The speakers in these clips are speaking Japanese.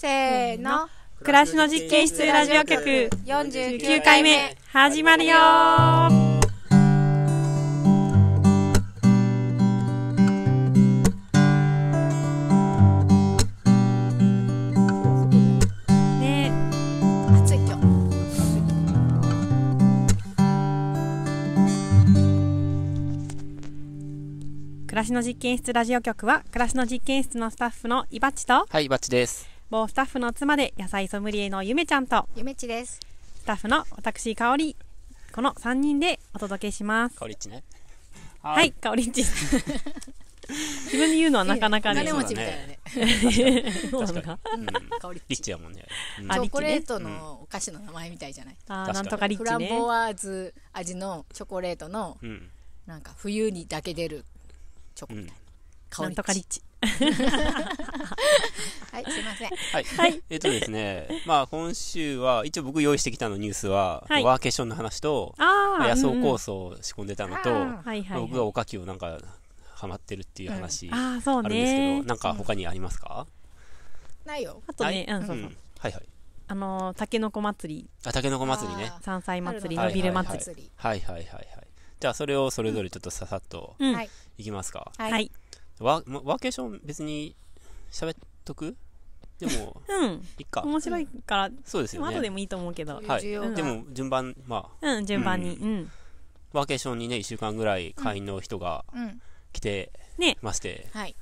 せーの。暮らしの実験室ラジオ局49回目始まるよね暑い今日暮らしの実験室ラジオ局は暮らしの実験室のスタッフのいばっちとはい、ばッチです。某スタッフの妻で野菜ソムリエのゆめちゃんとゆめちですスタッフの私香りこの三人でお届けします香りちねはい香りっち自分で言うのはなかなかね。金持ちみたいなね。確かに。リッチやもんね。チョコレートのお菓子の名前みたいじゃない。あなんとかリッチね。フランボワーズ味のチョコレートのなんか冬にだけ出るチョコみたいな。なんとかリッチ。はい、すみません。はい。はいえっ、とですね、まあ今週は、一応僕用意してきたのニュースは、はいワーケーションの話と、ああ、野草構想を仕込んでたのと、うんは僕がおかきをなんか、はまってるっていう話ああそうるんですけど、ね。なんか他にありますか、ないよ。あとね、うん、そうそう。はいはい。あのたけのこ祭り、あ、たけのこ祭りね。山菜祭り、のビル祭り。はいはいはいはい。じゃあそれをそれぞれちょっとささっとはい。いきますか。はい。はい。ワワーケーション別に喋っとくでも、うん。いっか。面白いから、そうですよも後でもいいと思うけど。はでも、順番、まあ、うん、順番に。うん。ワーケーションにね、1週間ぐらい会員の人がうん。来てまして、はい。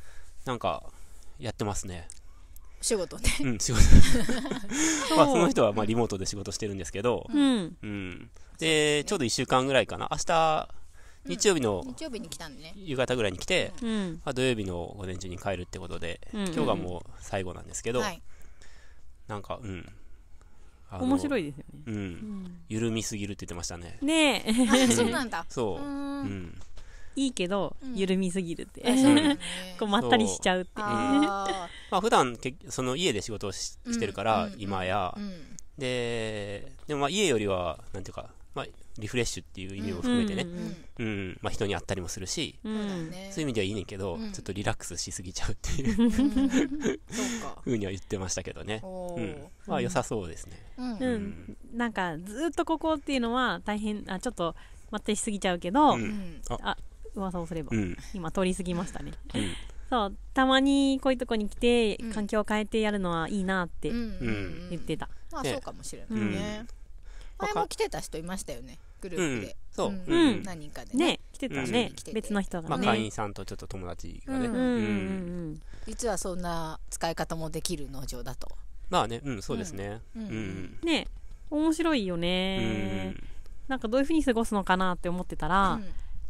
なんか、やってますね。仕事ね。うん、仕事。まあ、その人は、まあ、リモートで仕事してるんですけど、うん。うん。で、ちょうど1週間ぐらいかな。明日、日曜日の日曜日に来たんでね夕方ぐらいに来て、うん、まあ、土曜日の午前中に帰るってことで、うんうん、今日がもう最後なんですけど、はい、なんかうん面白いですよね、うん、うん、緩みすぎるって言ってましたねねえそうなんだ そううんいいけど、緩みすぎるって、うん、こうまったりしちゃうってう、うん、まあ普段けその家で仕事をししてるから、今や、ででもまあ家よりはなんていうか、まあ、リフレッシュっていう意味も含めてね、うん、うん、まあ、人に会ったりもするし、うん、そういう意味ではいいねんけど、うん、ちょっとリラックスしすぎちゃうっていう、ふうには言ってましたけどね、うん、まあ良さそうですね、うんなんかずっとここっていうのは大変あちょっと待ってしすぎちゃうけど、あ噂をすれば、今通り過ぎましたね、そうたまにこういうとこに来て環境を変えてやるのはいいなって言ってた、まあそうかもしれないね、前も来てた人いましたよねグループで、そう、うん何人かでね来てたね、別の人がね、まあ、会員さんとちょっと友達がね、うん実はそんな使い方もできる農場だとまあねうんそうですね、うんね面白いよね、うなんかどういうふうに過ごすのかなって思ってたら、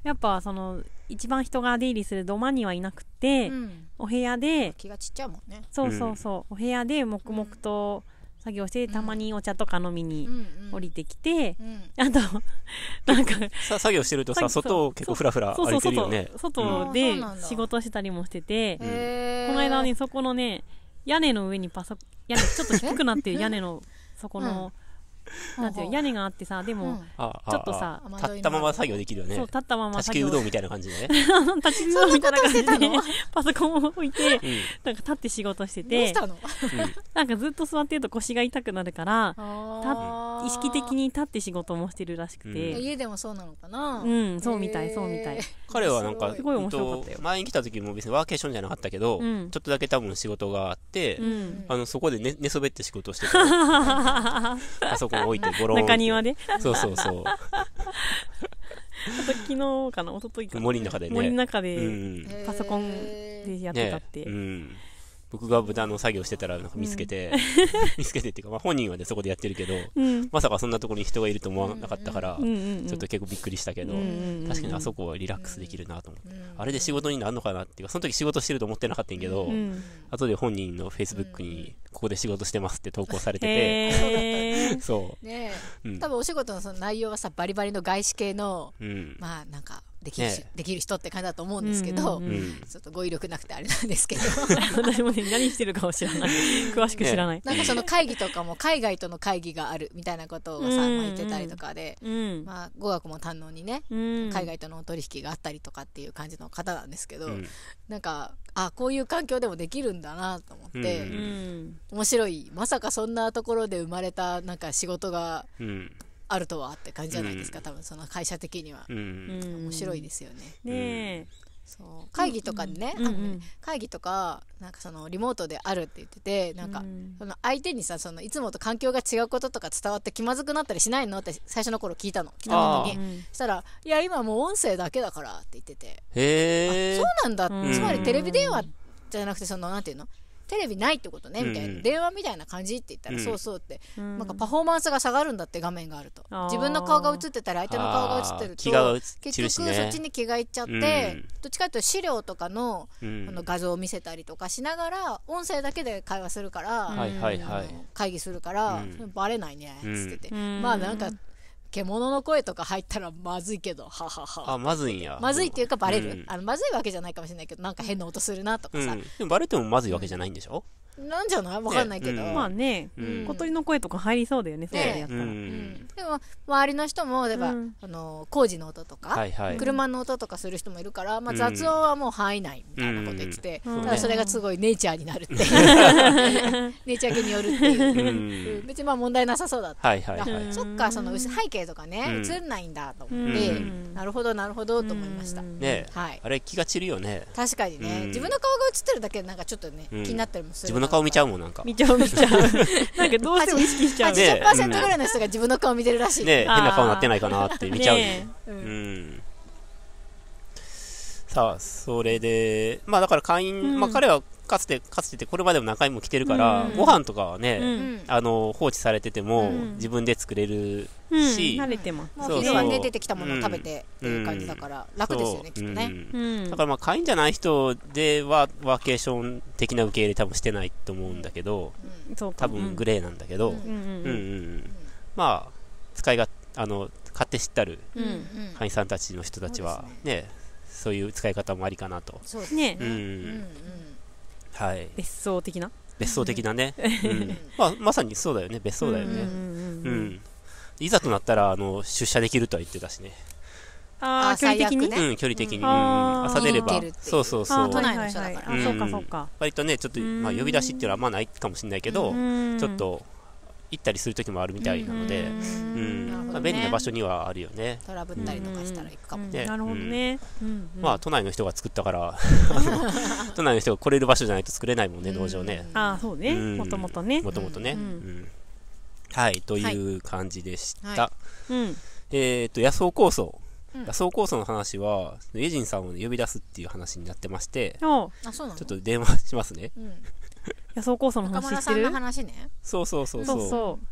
やっぱその一番人が出入りする土間にはいなくて、お部屋で気がちっちゃいもんねそうそうそう、お部屋で黙々と、うん作業してたまにお茶とか飲みに降りてきて、あと なんか作業してるとさ外を結構ふらふら歩いてるよね外で仕事したりもしてて、この間にそこのね屋根の上にパソ屋根ちょっと低くなってる屋根のそこの、なんていう屋根があってさでもちょっとさ立ったまま作業できるよねそう立ったまま立ちうどんみたいな感じでね 立ちうどんみたいな感じでパソコンを置いて、なんか立って仕事しててなんかずっと座ってると腰が痛くなるから意識的に立って仕事もしてるらしくて、家でもそうなのかなうんそうみたいそうみたい彼はなんかすごい面白かったよ前に来た時も別にワーケーションじゃなかったけど、ちょっとだけ多分仕事があって、あのそこで寝寝そべって仕事してた パソコンに置いて、ゴロン。中庭でそうそうそう。あと昨日かな、一昨日か森の中でね。森の中で、パソコンでやってたって。うん僕が豚の作業してたらなんか見つけて、うん、見つけてっていうか、まあ、本人は、ね、そこでやってるけど、うん、まさかそんなところに人がいると思わなかったから、うんうんうん、ちょっと結構びっくりしたけど、うんうんうん、確かにあそこはリラックスできるなと思って、うんうん、あれで仕事になるのかなっていうかその時仕事してると思ってなかったんけど、うん、後で本人のフェイスブックにここで仕事してますって投稿されててそう、ねうん、多分お仕事のその内容はさバリバリの外資系の、まあなんかできるできる人って感じだと思うんですけど、うんうんうん、ちょっと語彙力なくてあれなんですけど 私も、ね、何してるかも知らない 詳しく知らない、ね、なんかその会議とかも海外との会議があるみたいなことをさ、うんうん、言ってたりとかで、うん、まあ、語学も堪能にね、うん、海外との取引があったりとかっていう感じの方なんですけど、うん、なんかあこういう環境でもできるんだなと思って、うんうん、面白いまさかそんなところで生まれたなんか仕事が、うんあるとはって感じじゃないですか、うん、多分その会社的には、うん、面白いですよね。ねそう会議とかね、うんうん、会議とかなんかそのリモートであるって言っててなんかその相手にさそのいつもと環境が違うこととか伝わって気まずくなったりしないのって最初の頃聞いたの来た時にしたら「いや今もう音声だけだから」って言っててへえそうなんだつまりテレビ電話じゃなくてそのなんていうのテレビないってことねみたいな、うん、電話みたいな感じって言ったら、うん、そうそうって、うん、なんかパフォーマンスが下がるんだって画面があると自分の顔が映ってたり相手の顔が映ってると、ね、結局そっちに気がいっちゃって、どっちかというと資料とかの,、あの画像を見せたりとかしながら音声だけで会話するから、会議するから、うん、バレないねっつってて、まあなんか獣の声とか入ったらまずいけど、ははは。あ、まずいんや。まずいっていうかバレる、うん、あのまずいわけじゃないかもしれないけど、なんか変な音するなとかさ。うん、でもバレてもまずいわけじゃないんでしょ、うなんじゃないわかんないけど、まあね、小鳥の声とか入りそうだよね、そうやったら、でも周りの人も例えば、あの工事の音とか、車の音とかする人もいるから、まあ、雑音はもう範囲内みたいなこと言ってて、ただそれがすごいネイチャーになるっていう ネイチャー系によるっていう、別にまあ問題なさそうだった、そっかその背景とかね映んないんだと思って、なるほどなるほどと思いました、ねはい、あれ気が散るよね確かにね、自分の顔が映ってるだけでなんかちょっとね、気になったりもする顔見ちゃうもん、なんか。見ちゃう見ちゃう。なんかどうして意識しちゃう。ね80%ぐらいの人が自分の顔見てるらしい。ね変な顔なってないかなって見ちゃうね。うん。さあ、それで、まあだから会員、まあ彼はかつて、かつててこれまでも何回も来てるから、うん、ご飯とかはね、うん、あの、放置されてても、自分で作れるし、うん、慣れてます。そうそうはね、出てきたものを食べてっていう感じだから、楽ですよね、きっとね。だからまあ、会員じゃない人では、ワーケーション的な受け入れ多分してないと思うんだけど、多分グレーなんだけど、うんうんうんまあ、使いが、あの、買って知ったる、ううんん、会員さんたちの人たちは、ね、そういう使い方もありかなと。そうですね。ううんんうん。別荘的な別荘的なね、うんまあ、まさにそうだよね別荘だよね、うんいざとなったらあの出社できるとは言ってたしねああ距離的に、ね、うん距離的に、うん、朝出ればそうそうそう都内の人だから、そうかそうか割とねちょっと、まあ、呼び出しっていうのはあないかもしれないけど、ちょっと行ったりする時もあるみたいなので、うんまあ、便利な場所にはあるよね。トラブったりとかしたら行くかもね。なるほどね。まあ、都内の人が作ったから 都内の人が来れる場所じゃないと作れないもんね、農場ね。ああ、そうね。もともとね。もともとね。はい、という感じでした。えっと、野草構想。野草構想の話は、エジンさんを呼び出すっていう話になってまして、ちょっと電話しますね。野草構想の話てる中村さんの話ねそうそうそうそうそうそう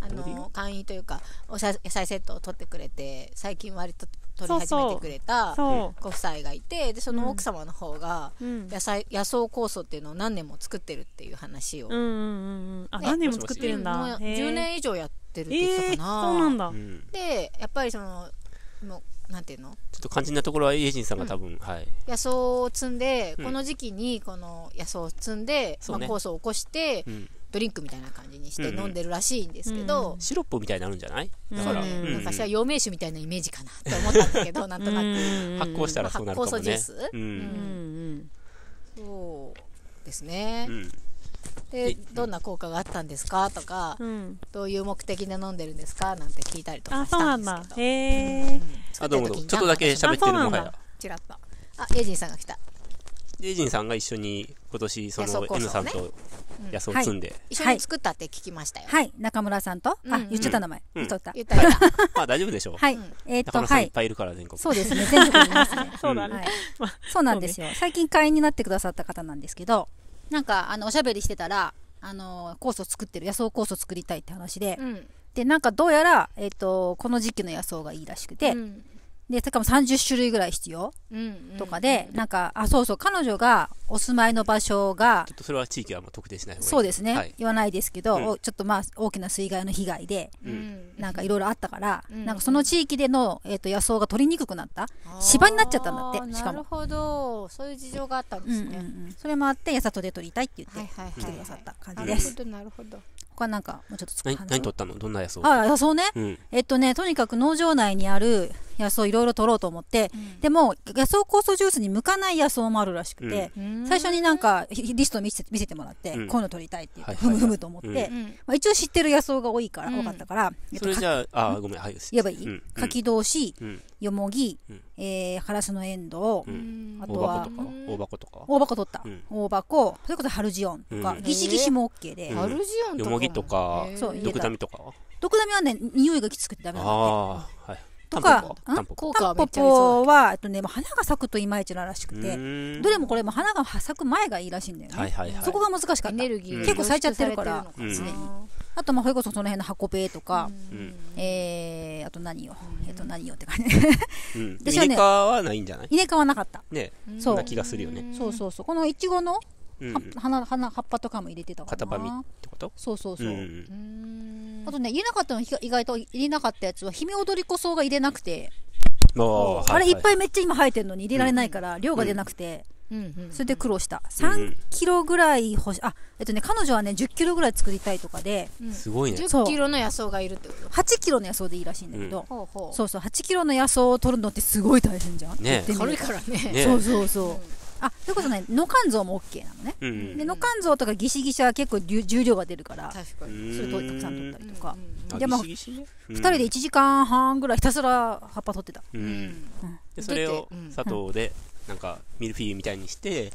あの簡易というかおゃ野菜セットを取ってくれて最近割と取り始めてくれたご夫妻がいてでその奥様の方が野菜、野草酵素っていうのを何年も作ってるっていう話を、うんうんうん、あ、何年も作ってるんだ、10年以上やってるって言ってたかな、えー、そうなんだ、でやっぱりそののなんていうのちょっと肝心なところは家人さんが多分、うん、はい野草を摘んで、うん、この時期にこの野草を摘んで、ね、まあ、酵素を起こして、うん、ドリンクみたいな感じにして飲んでるらしいんですけど、うんうん、シロップみたいになるんじゃないだから、ねうんうん、昔は陽明酒みたいなイメージかなと思ったんだけど なんとなく発酵したらそうなるかもね、酵素ジュース、うんうん、そうですね、うんでどんな効果があったんですかとか、うん、どういう目的で飲んでるんですかなんて聞いたりとかしたんですけどあそうなどうもちょっとだけ喋ってるもはやちらっとあエイジンさんが来たエイジンさんが一緒に今年その N さんと野草を積んで、一緒に作ったって聞きましたよはい、はい、中村さんと、うんうん、あ言っちゃった名前、うん、言っとった言った まあ大丈夫でしょうはい、えー、っとはいいっぱいいるから全国そうですね全国いますね そうだね、はい、そうなんですよ 最近会員になってくださった方なんですけどなんかあのおしゃべりしてたらあのコースを作ってる野草コースを作りたいって話で、うん、でなんかどうやら、えーと、この時期の野草がいいらしくて、うで、たかも30種類ぐらい必要、うんとかで、なんか、あ、そうそう、彼女がお住まいの場所が、ちょっとそれは地域はあ特定しない方がいいそうですね、はい、言わないですけど、うん、ちょっとまあ、大きな水害の被害で、うん、なんかいろいろあったから、うん、なんかその地域での、えーと、野草が取りにくくなった、芝になっちゃったんだって、しかも。なるほど、そういう事情があったんですね。うんうんうん、それもあって、やさとで取りたいって言って、はい来てくださった感じです。なるほど、なるほど。他なんかもうちょっとっ何取ったのどんな野草あ野草ね、うん、えっとねとにかく農場内にある野草いろいろ取ろうと思って、うん、でも野草酵素ジュースに向かない野草もあるらしくて、うん、最初になんかリスト見せ見せてもらって、うん、こういうの取りたいってふむふむと思って、まあ、一応知ってる野草が多いから、多かったから、えっと、それじゃああごめんはい言えばいい、柿同士、よもぎ、えー、ハラスのエンドウ、あとは大箱とか大箱取った、大箱それこそハルジオンとか、ギシギシも OK で、ハルジオンとかよもぎとかドクダミとかドクダミはね匂いがきつくてダメなんで、はい、とか、タンポポタンポポは、えっとね、花が咲くといまいちならしくて、どれもこれも花が咲く前がいいらしいんだよね。はいはいはい、そこが難しかった。エネルギー結構咲いちゃってるから、常に。あと、まあ、それこそその辺の箱ペとか、うえー、あと何よ、えっ、と、何よって感じ。うん、私はね、イネカはないんじゃないイネはなかった。ね、そう。な気がするよね。そうそうそう。このいちごの、花、花、葉っぱとかも入れてたかな。片葉みってことそうそうそう。うんあとね、入れなかったの意外と入れなかったやつは、ヒメオドリコソウが入れなくて、あれいっぱいめっちゃ今生えてるのに入れられないから、量が出なくて、それで苦労した。3キロぐらい欲し、あ、えっとね、彼女はね、10キロぐらい作りたいとかで、すごいね。10キロの野草がいるってこと8キロの野草でいいらしいんだけど、そうそう、8キロの野草を取るのってすごい大変じゃん。ね軽いからね。そうそうそう。あそれこそね野肝臓も OK なのね、うん、で野肝臓とかギシギシは結構重量が出るからそれとたくさん取ったりとか、でもギうん、2人で1時間半ぐらいひたすら葉っぱ取ってた、でそれを砂糖で、なんかミルフィーユみたいにして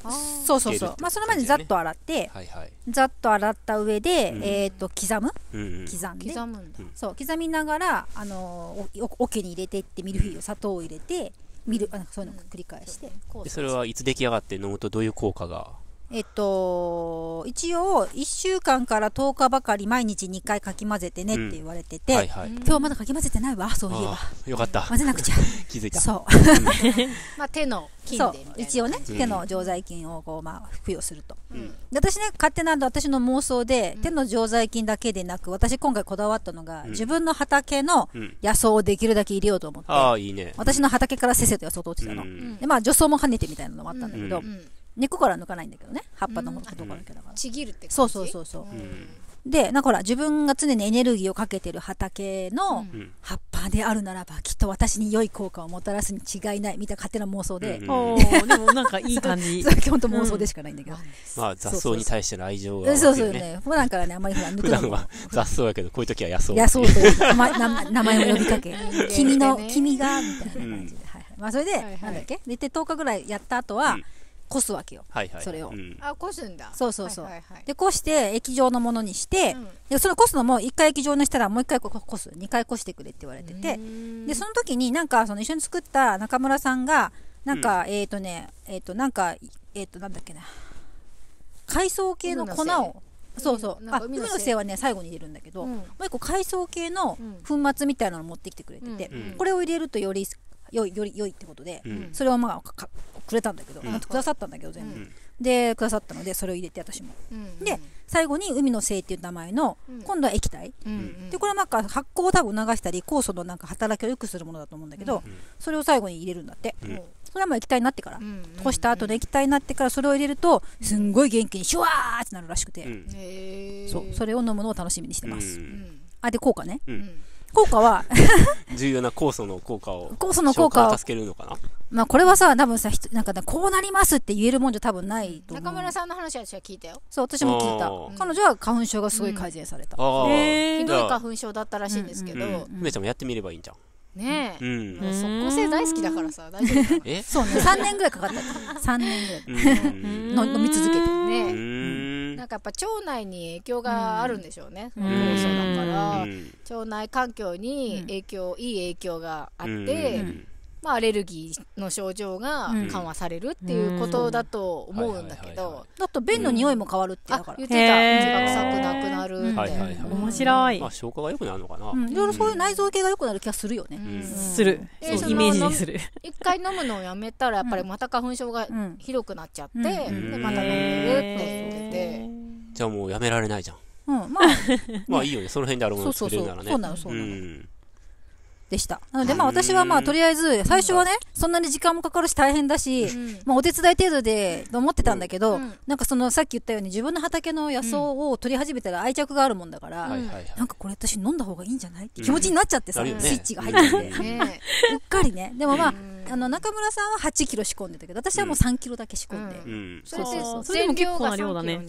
そうそうそう、ね、まあ、その前にざっと洗って、はいはい、ざっと洗った上で、うん、えっ、と刻む、うんうん、刻んで刻むんだそう刻みながらあのー、おお桶に入れてってミルフィーユ砂糖を入れて、見るあそういうのを繰り返して、うん、それはいつ出来上がって飲むとどういう効果がえっと、一応1週間から10日ばかり毎日2回かき混ぜてねって言われてて、うんはいはい、今日まだかき混ぜてないわそういえばよかった混ぜなくちゃ 気づいたそう、まあ、手の菌で一応ね手の常在菌をこう、まあ、服用すると、うん、私ね勝手な私の妄想で、うん、手の常在菌だけでなく私今回こだわったのが、自分の畑の野草をできるだけ入れようと思って、いいね、私の畑からせっせと野草取ってたの、でまあ除草も兼ねてみたいなのもあったんだけど、根っこから抜かないんだけどね葉っぱのところだけだから、ちぎるってそうそうそうそう、でなんかほら自分が常にエネルギーをかけてる畑の葉っぱであるならば、きっと私に良い効果をもたらすに違いないみたいな勝手な妄想で、でもなんかいい感じき本と妄想でしかないんだけど、まあ雑草に対しての愛情が、そうそうね普段からねあんまり普段抜く普段は雑草やけどこういう時は野草野草と名前を呼びかけ君の君がみたいな感じで、はいまあそれで、なんだっけ寝て10日ぐらいやった後は、こすわけよ、はいはい、それを、うん、あこすんだそうそうそう、はいはいはい、でこして液状のものにして、うん、でそれこすのも1回液状にしたらもう1回こす2回こしてくれって言われててでその時になんかその一緒に作った中村さんがなんか、うん、えっ、ー、とねえっ、ー、となんかえっ、ー、となんだっけな海藻系の粉をそうそう、あ海のせいはね最後に入れるんだけど、うん、もう一個海藻系の粉末みたいなのを持ってきてくれてて、うん、これを入れるとよりよより良いってことで、うん、それをまあかくれたんだけど、うん、くださったんだけど全部、うん、でくださったのでそれを入れて私も、うんうん、で最後に海の精っていう名前の、今度は液体、うん、でこれはなんか発酵を多分流したり酵素のなんか働きを良くするものだと思うんだけど、それを最後に入れるんだって、それはもう液体になってから、干した後で液体になってからそれを入れるとすんごい元気にシュワーってなるらしくて、そうそれを飲むのを楽しみにしてます、あで効果ね、効果は 重要な酵素の効果を酵素の効果を助けるのかなまあこれはさ多分さなんか、ね、こうなりますって言えるもんじゃ多分ない中村さんの話は私は聞いたよそう私も聞いた彼女は花粉症がすごい改善された、うん、ひどい花粉症だったらしいんですけど、うんうん、梅ちゃんもやってみればいいんじゃんねえ、うん、もう即効性大好きだからさ大丈夫え そうね三年ぐらいかかった三年ぐらいの飲み続けてねうんなんかやっぱ腸内に影響があるんでしょうね、そのだから、腸内環境に影響、いい影響があって、まあ、アレルギーの症状が緩和されるっていうことだと思うんだけど、だと便の匂いも変わるってだから、言ってた血が臭くなくなるって、面白い、まあ、消化が良くなるのかな、いろいろそういう内臓系が良くなる気がするよね、するイメージにする一回飲むのをやめたらやっぱりまた花粉症がひどくなっちゃって、でまた飲でるってじゃあもうやめられないじゃん。うん、まあ、まあいいよね、その辺であるものを作れるならね。そうなの、そうなの。でした。なので、まあ私はまあとりあえず、最初はね、そんなに時間もかかるし大変だし、まあお手伝い程度でと思ってたんだけど、なんかそのさっき言ったように自分の畑の野草を取り始めたら愛着があるもんだから、なんかこれ私飲んだ方がいいんじゃないって気持ちになっちゃってさ、スイッチが入ってて。うっかりね。でもまあ、あの中村さんは8キロ仕込んでたけど、私はもう3キロだけ仕込んで。それでも結構な量だね。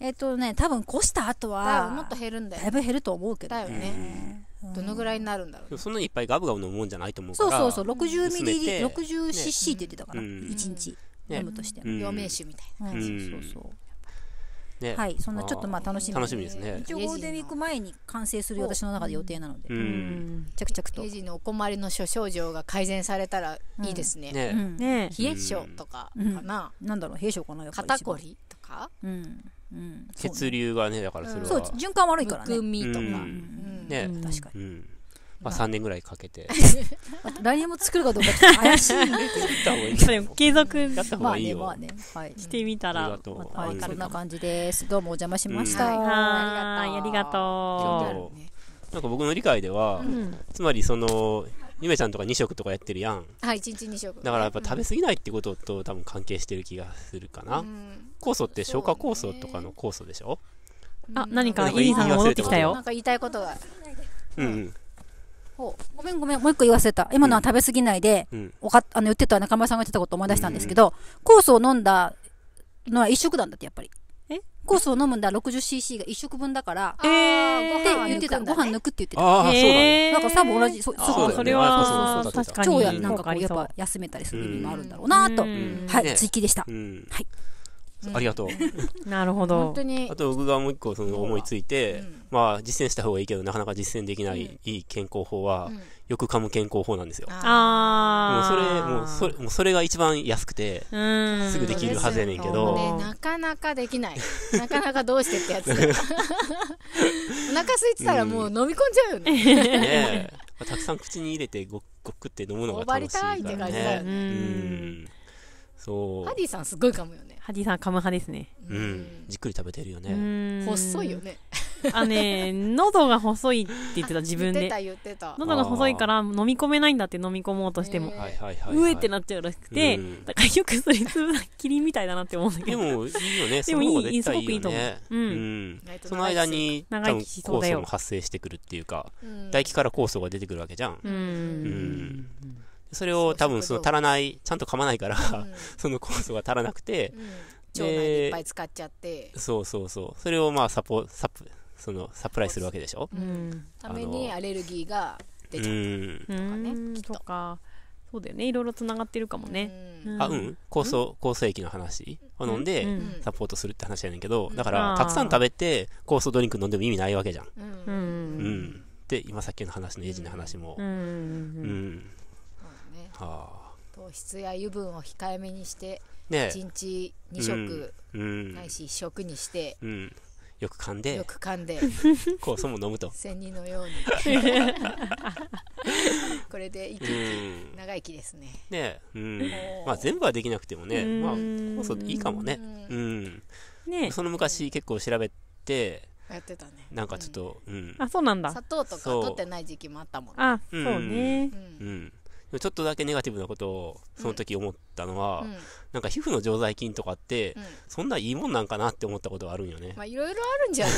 えっ、とね多分越した後はもっと減るんだよ、だいぶ減ると思うけどね、ねどのぐらいになるんだろう、ね、そんなにいっぱいガブガブ飲むもんじゃないと思うからそうそうそう 60ml60cc って言ってたから、ね、1日飲むとして、ね、陽明酒みたいな感じ、そうそうね、はい、そんなちょっとまあ楽しみ楽しみですね。一応ゴールデンウィーク前に完成する私の中で予定なので、うん、着々と。エジのお困りの諸症状が改善されたらいいですね。うん、ね、ね冷え性とかかな、うん、なんだろう、冷え性かな。肩こりとか、うん、血流がねだからそれは、そう循環悪いからねむくみとか、うんうんねうん確かにうんまあ、3年ぐらいかけて 来年も作るかどうかちょっと怪しいったがいい継続やった方まあがいいねまあねはいしてみたありが。とう、まあはい、そんな感じです。どうもお邪魔しました。うんありがありがとう。なんか僕の理解では、う。んつまりそのゆめちゃんとか2食とかやってるやんはい、一日二食。だからやっぱ食べ過ぎないってことと多分関係してる気がするかな、うん酵素って消化酵素とかの酵素でしょあ、何かイリさん戻ってきたよ。なんか言いたいことが。うん。ごめんごめん、もう一個言わせた。今のは食べ過ぎないで、うん、おかあの言ってた中村さんが言ってたこと思い出したんですけど、酵素を飲んだのは一食なんだって、やっぱり。え酵素を飲むんだ 60cc が一食分だから、えー、ご,、てご飯抜くって言ってた。ああ、そうだね。なんか多分同じ、そうそうそれは、確かに。腸やなんかこう、やっぱ休めたりする意味もあるんだろうなと。はい、追記でした。はい。ありがとう。なるほど。本当に。あと僕がもう一個その思いついて、まあ実践した方がいいけどなかなか実践できない、いい健康法は、よく噛む健康法なんですよ。ああ。もうそれ、もうそれ、もうそれが一番安くて、すぐできるはずやねんけど。ね、なかなかできない。なかなかどうしてってやつ。お腹空いてたらもう飲み込んじゃうよね。ねたくさん口に入れてごっごっくって飲むのが楽しいからね。うん。そうハディさんすごい噛むよねハディさん噛む派ですねうん、じっくり食べてるよね細いよねあね喉が細いって言ってた自分で言ってた言って喉が細いから飲み込めないんだって飲み込もうとしてもーはいはいはい、うえってなっちゃうらしくて、うんだからよくそれつぶキリンみたいだなって思うんだけでどもいいよねでもいいいいよねすごくいいと思ううんその間、に長生きしそう酵だ素よも発生してくるっていうかうん唾液から酵素が出てくるわけじゃん、ううんんそれを多分その足らないちゃんと噛まないから、その酵素が足らなくて、腸内にいっぱい使っちゃってそうそうそうそれをまあサポサプそのサプライするわけでしょ、うん、ためにアレルギーが出ちゃっとかねとかそうだよねいろいろつながってるかもね、うん、あうん酵素酵素液の話を飲んでサポートするって話やねんけどだからたくさん食べて酵素ドリンク飲んでも意味ないわけじゃんうん、うん、で今さっきの話のエイジの話もうん、うんあ、糖質や油分を控えめにして、ね1日2食、うんないし1食にして、うんよく噛んでよく噛んで、酵素 も飲むと仙人のように。これで生うき、長生きですね。ねうんまあ全部はできなくてもねまあ酵素でいいかもねううんねその昔結構調べてやってたね。なんかちょっとうんあそうなんだ砂糖とか取ってない時期もあったもんね。あそうねうんうんちょっとだけネガティブなことをその時思ったのは、うん、なんか皮膚の常在菌とかって、うん、そんないいもんなんかなって思ったことがあるんよね。まあいろいろあるんじゃない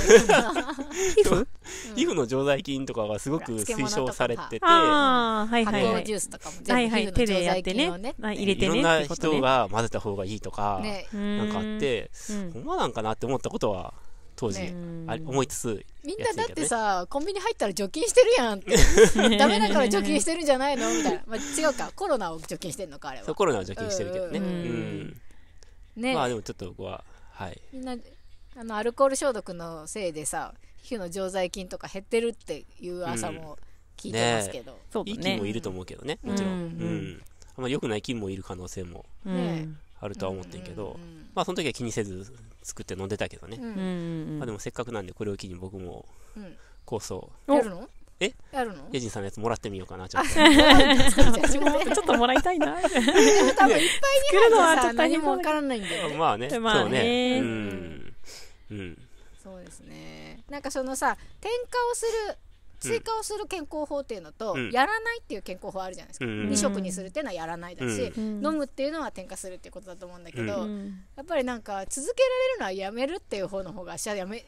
皮膚、皮膚の常在菌とかがすごく推奨されてて、あはいはい、発ジュースとかも全部皮膚の常在菌をね、はいはい、手でやってね、入れてね。いろんな人が混ぜた方がいいとか、ね、なんかあって、ほんまなんかなって思ったことは当時、思いつつ、みんなだってさコンビニ入ったら除菌してるやんって ダメだから除菌してるんじゃないのみたいな、まあ、違うかコロナを除菌してるのかあれはコロナを除菌してるけどねうんねまあでもちょっと僕ははいみんなあのアルコール消毒のせいでさ皮膚の常在菌とか減ってるっていう朝も聞いてますけど、うんね、そうね、いい菌もいると思うけどねもちろん、うん、うん、あんま良くない菌もいる可能性もあるとは思ってんけど、うんうんうん、まあその時は気にせず作って飲んでたけどね、うん、まあ、でもせっかくなんでこれを機に僕も構想、うん、やるのえやるのエジンさんのやつもらってみようかなちょっとも ちょっともらいたいな多分いっぱいにるのはち何もわからないんだよねまあねまあねそうねうん、うん、そうですねなんかそのさ転化をする追加をする健康法っていうのと、うん、やらないっていう健康法あるじゃないですか、うん、2食にするっていうのはやらないだし、うん、飲むっていうのは添加するっていうことだと思うんだけど、うん、やっぱりなんか続けられるのはやめるっていう方の方がしゃやめ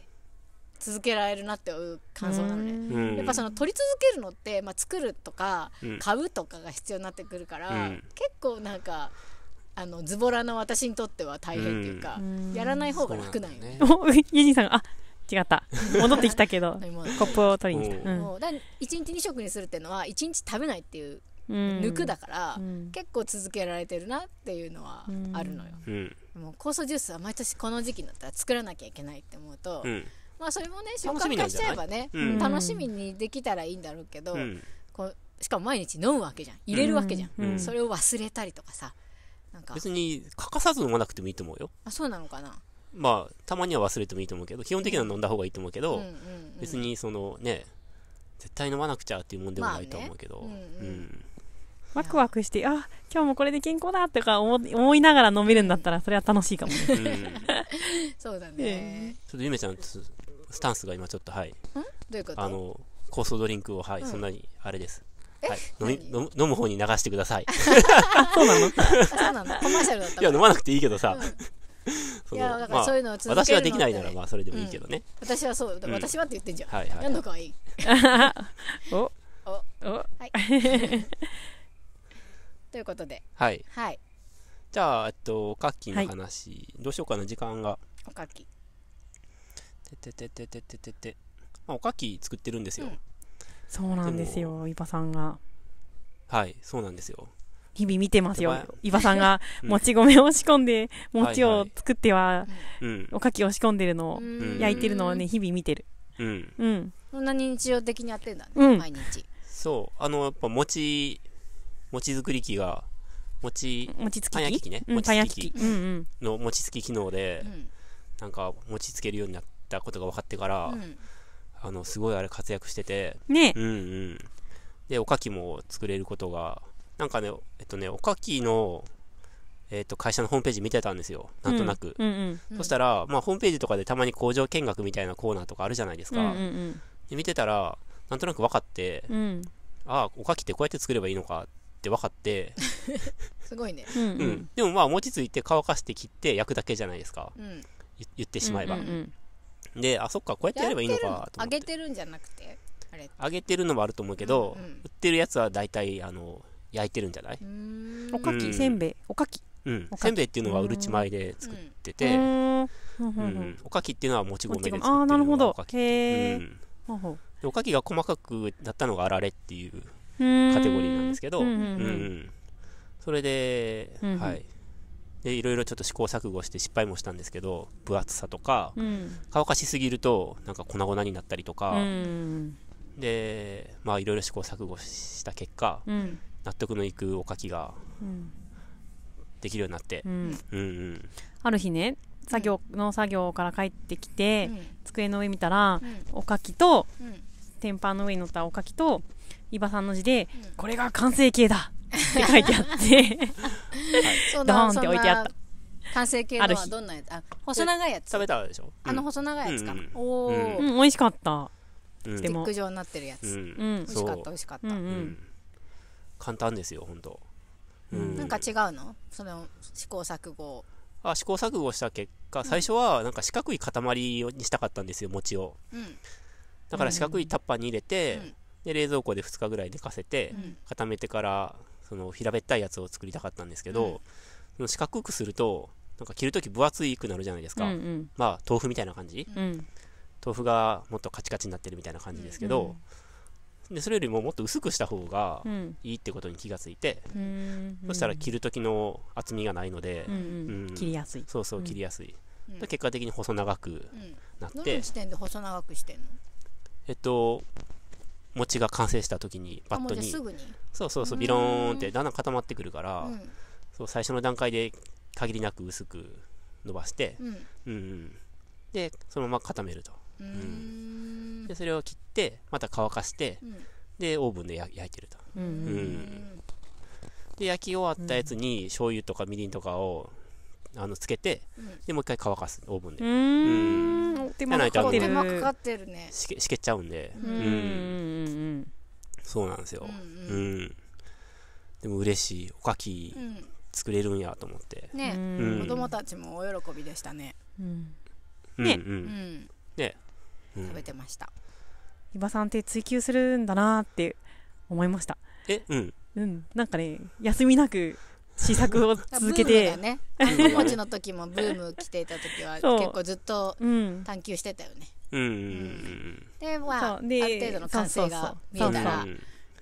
続けられるなっていう感想なのね、やっぱその取り続けるのって、まあ、作るとか買うとかが必要になってくるから、結構なんか。あのズボラの私にとっては大変っていうか、やらない方が楽なんよね。お、ユニさん、あ、違った戻ってきたけど コップを取りに来た、うん、もうだ1日2食にするっていうのは1日食べないっていう抜くだから、うん、結構続けられてるなっていうのはあるのよ、うん、もう酵素ジュースは毎年この時期になったら作らなきゃいけないって思うと、うん、まあそれもね食感化しちゃえばね楽しみにできたらいいんだろうけど、こうしかも毎日飲むわけじゃん入れるわけじゃん、それを忘れたりとかさなんか別に欠かさず飲まなくてもいいと思うよあそうなのかなまあ、たまには忘れてもいいと思うけど、基本的には飲んだ方がいいと思うけど、うんうんうん、別にそのね、絶対飲まなくちゃっていうもんでもないと思うけど、まあねうんうん、ワクワクして、あ今日もこれで健康だとか思いながら飲めるんだったら、それは楽しいかもね。うん、そうだね、ちょっとゆめちゃん、スタンスが今ちょっと、はい。どういうことあの、酵素ドリンクを、はい、そんなに、あれです。はい、飲む方に流してください。そうなの そうなのコマーシャルだったいや、飲まなくていいけどさ。いやだからそういうのは続けるの、ま私はできないならまあそれでもいいけどね、うん、私はそう、私はって言ってんじゃん、はいはい、何のかわいいおおおはい ということではい、はい、じゃあえっとおかきの話、はい、どうしようかな時間がおかきてててててててて、まあおかき作ってるんですよ、うん、そうなんですよいばさんがはいそうなんですよ日々見てますよ。伊庭さんが、もち米を仕込んで、餅を作っては、おかきを仕込んでるのを、焼いてるのをね、日々見てる。うん。うん。そんなに日常的にやってんだね、うん、毎日。そう。あの、やっぱ餅、餅作り機が、餅、餅つき機き機ね。うん、き機。の餅つき機能で、なんか、餅つけるようになったことが分かってから、あの、すごいあれ活躍してて。ねうんうん。で、おかきも作れることが、なんかね、えっとね、おかきの、えっと、会社のホームページ見てたんですよ、なんとなく。そしたら、まあ、ホームページとかでたまに工場見学みたいなコーナーとかあるじゃないですか。で見てたら、なんとなく分かって、うん、ああ、おかきってこうやって作ればいいのかって分かって すごいね、うん、うんでもまあ餅ついて乾かして切って焼くだけじゃないですか、うん、言ってしまえば、であそっかこうやってやればいいのかと揚げてるんじゃなくて揚げてるのもあると思うけど、うんうん、売ってるやつは大体あの焼いてるんじゃないおかき、せんべいおかきうん、せんべいっていうのはうるち米で作ってて、うん、おかきっていうのはもち米で作ってるあなるほどへうん、おかきが細かくなったのがあられっていうカテゴリーなんですけど、うんそれで、はいでいろいろちょっと試行錯誤して失敗もしたんですけど分厚さとか、乾かしすぎるとなんか粉々になったりとか、でまあいろいろ試行錯誤した結果、うん納得のいくおかきができるようになって、うんうんうん、ある日ね作業の作業から帰ってきて、うん、机の上見たら、うん、おかきと、うん、天板の上に乗ったおかきと伊庭さんの字で、これが完成形だって書いてあって はい、ドーンって置いてあった。完成形のはどんなやつあ細長いやつ食べたでしょ、あの細長いやつか、うんうん、おお、うん、美味しかった、うん、スティック状になってるやつ、うん、美味しかった美味しかった、うん簡単ですよ本当、うん、なんか違うのその試行錯誤あ試行錯誤した結果、最初はなんか四角い塊にしたかったんですよ餅を、うん、だから四角いタッパーに入れて、うん、で冷蔵庫で2日ぐらい寝かせて、うん、固めてからその平べったいやつを作りたかったんですけど、その四角くするとなんか切るとき分厚いくなるじゃないですか、うんうん、まあ豆腐みたいな感じ、豆腐がもっとカチカチになってるみたいな感じですけど、でそれよりももっと薄くした方がいいってことに気がついて、うん、そしたら切る時の厚みがないので、うんうん、切りやすいそうそう切りやすい、うん、結果的に細長くなって、うん、時点で細長くしてんのえっと餅が完成した時にバットにそうそうそうビローンってだんだん固まってくるから、そう最初の段階で限りなく薄く伸ばして、うんうん、でそのまま固めると。うんでそれを切ってまた乾かして、うん、でオーブンで焼いてると、うん、で焼き終わったやつに醤油とかみりんとかをあのつけて、でもう一回乾かすオーブンでうん手間かかってる手間かかってるねしけしけちゃうんでうんそうなんですようんでも嬉しいおかき作れるんやと思ってね、うん、子供たちも大喜びでしたね、うん、ね、うんうんね食べてました、伊、う、庭、ん、さんって追求するんだなって思いましたえうんうん、なんかね休みなく試作を続けてね、だねお餅の時もブーム来ていた時は結構ずっと探求してたよね、うん、うん、でまあある程度の完成が見えたら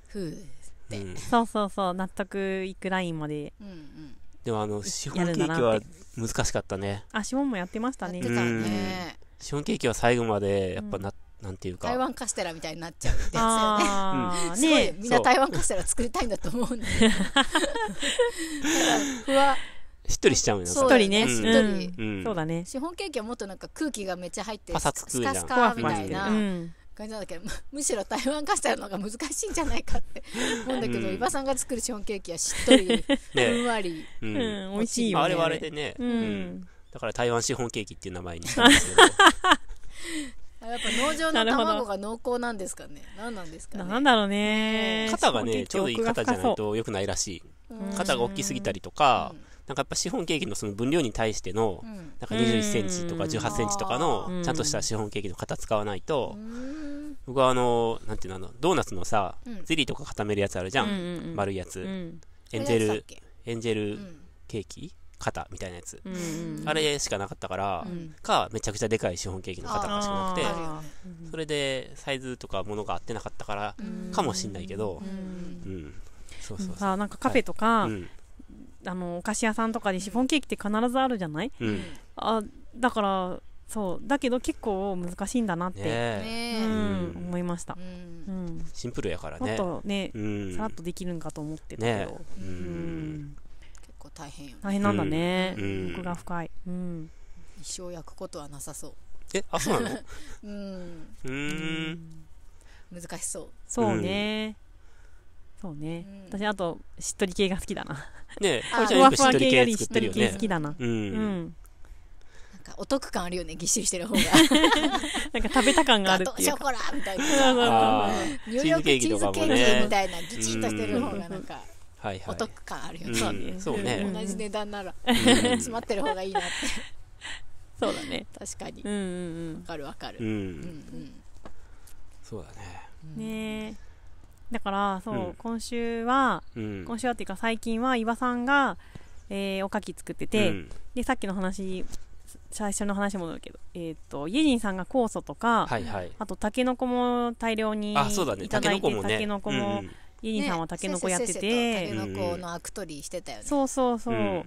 ふうって、そうそうそう納得いくラインまで、うんうん、でもあのシフォンケーキは難しかったねあシフォンもやってましたねやってたね、シフォンケーキは最後まで、やっぱな、うん、なんていうか。台湾カステラみたいになっちゃうってやつよね。ねみんな台湾カステラ作りたいんだと思うんだけど。ふわ。しっとりしちゃうよね。しっとりね。しっとり。そうだね。シフォンケーキはもっとなんか空気がめっちゃ入って、スカスカみたいな。感じなんだけどむしろ台湾カステラの方が難しいんじゃないかって思うんだけど、伊、う、ん、さんが作るシフォンケーキはしっとり、ふんわり、うん、美味しいよね。あれはれでね、うん、だから台湾シフォンケーキっていう名前にしたんですけど やっぱ農場の卵が濃厚なんですかね何なんですかねなんだろうね肩がねちょうどいい肩じゃないと良くないらしい肩が大きすぎたりとか、なんかやっぱシフォンケーキのその分量に対しての、なんか21センチとか18センチとかのちゃんとしたシフォンケーキの型使わないと僕はあのなんていうのドーナツのさ、ゼリーとか固めるやつあるじゃん、丸いやつ、エンジェルエンジェルケーキ、型みたいなやつ、うんうんあれしかなかったから、うん、かめちゃくちゃでかいシフォンケーキの型かしかなくて、それでサイズとかものが合ってなかったからかもしれないけど、なんかカフェとか、はい、あのお菓子屋さんとかにシフォンケーキって必ずあるじゃない、あだからそうだけど結構難しいんだなって、ねうん、思いました、うん、シンプルやからねもっとね、さらっとできるんかと思ってたけど、ね、うん構大変よね大変なんだね、うん、奥が深い、うん、一生焼くことはなさそうえあそうなのうんうん難しそうそうね、そうね、うん、私あとしっとり系が好きだなねえふわふわ系よりしっとり系好きだな、うん、うん、なんかお得感あるよねぎっしりしてる方が なんか食べた感があるっていうかショコラみたいなニューヨークチーズケーキみたいな、ぎちっとしてる方がなんか、はいはい、お得感あるよね。うん、そうね。同じ値段なら、詰まってる方がいいなって。そうだね。確かに。うんうんうん。わかるわかる。うんうんそうだね。ねだから、そう、今週は、今週はっていうか最近は岩さんが、えー、おかき作ってて、で、さっきの話、最初の話もだけど、えっ、と、イェジンさんが酵素とか、はいはい、あと、タケノコも大量にいただいて、タケノコも、ゆりさんはたけのこやってて、たけのこのアク取りしてたよね、そうそうそう、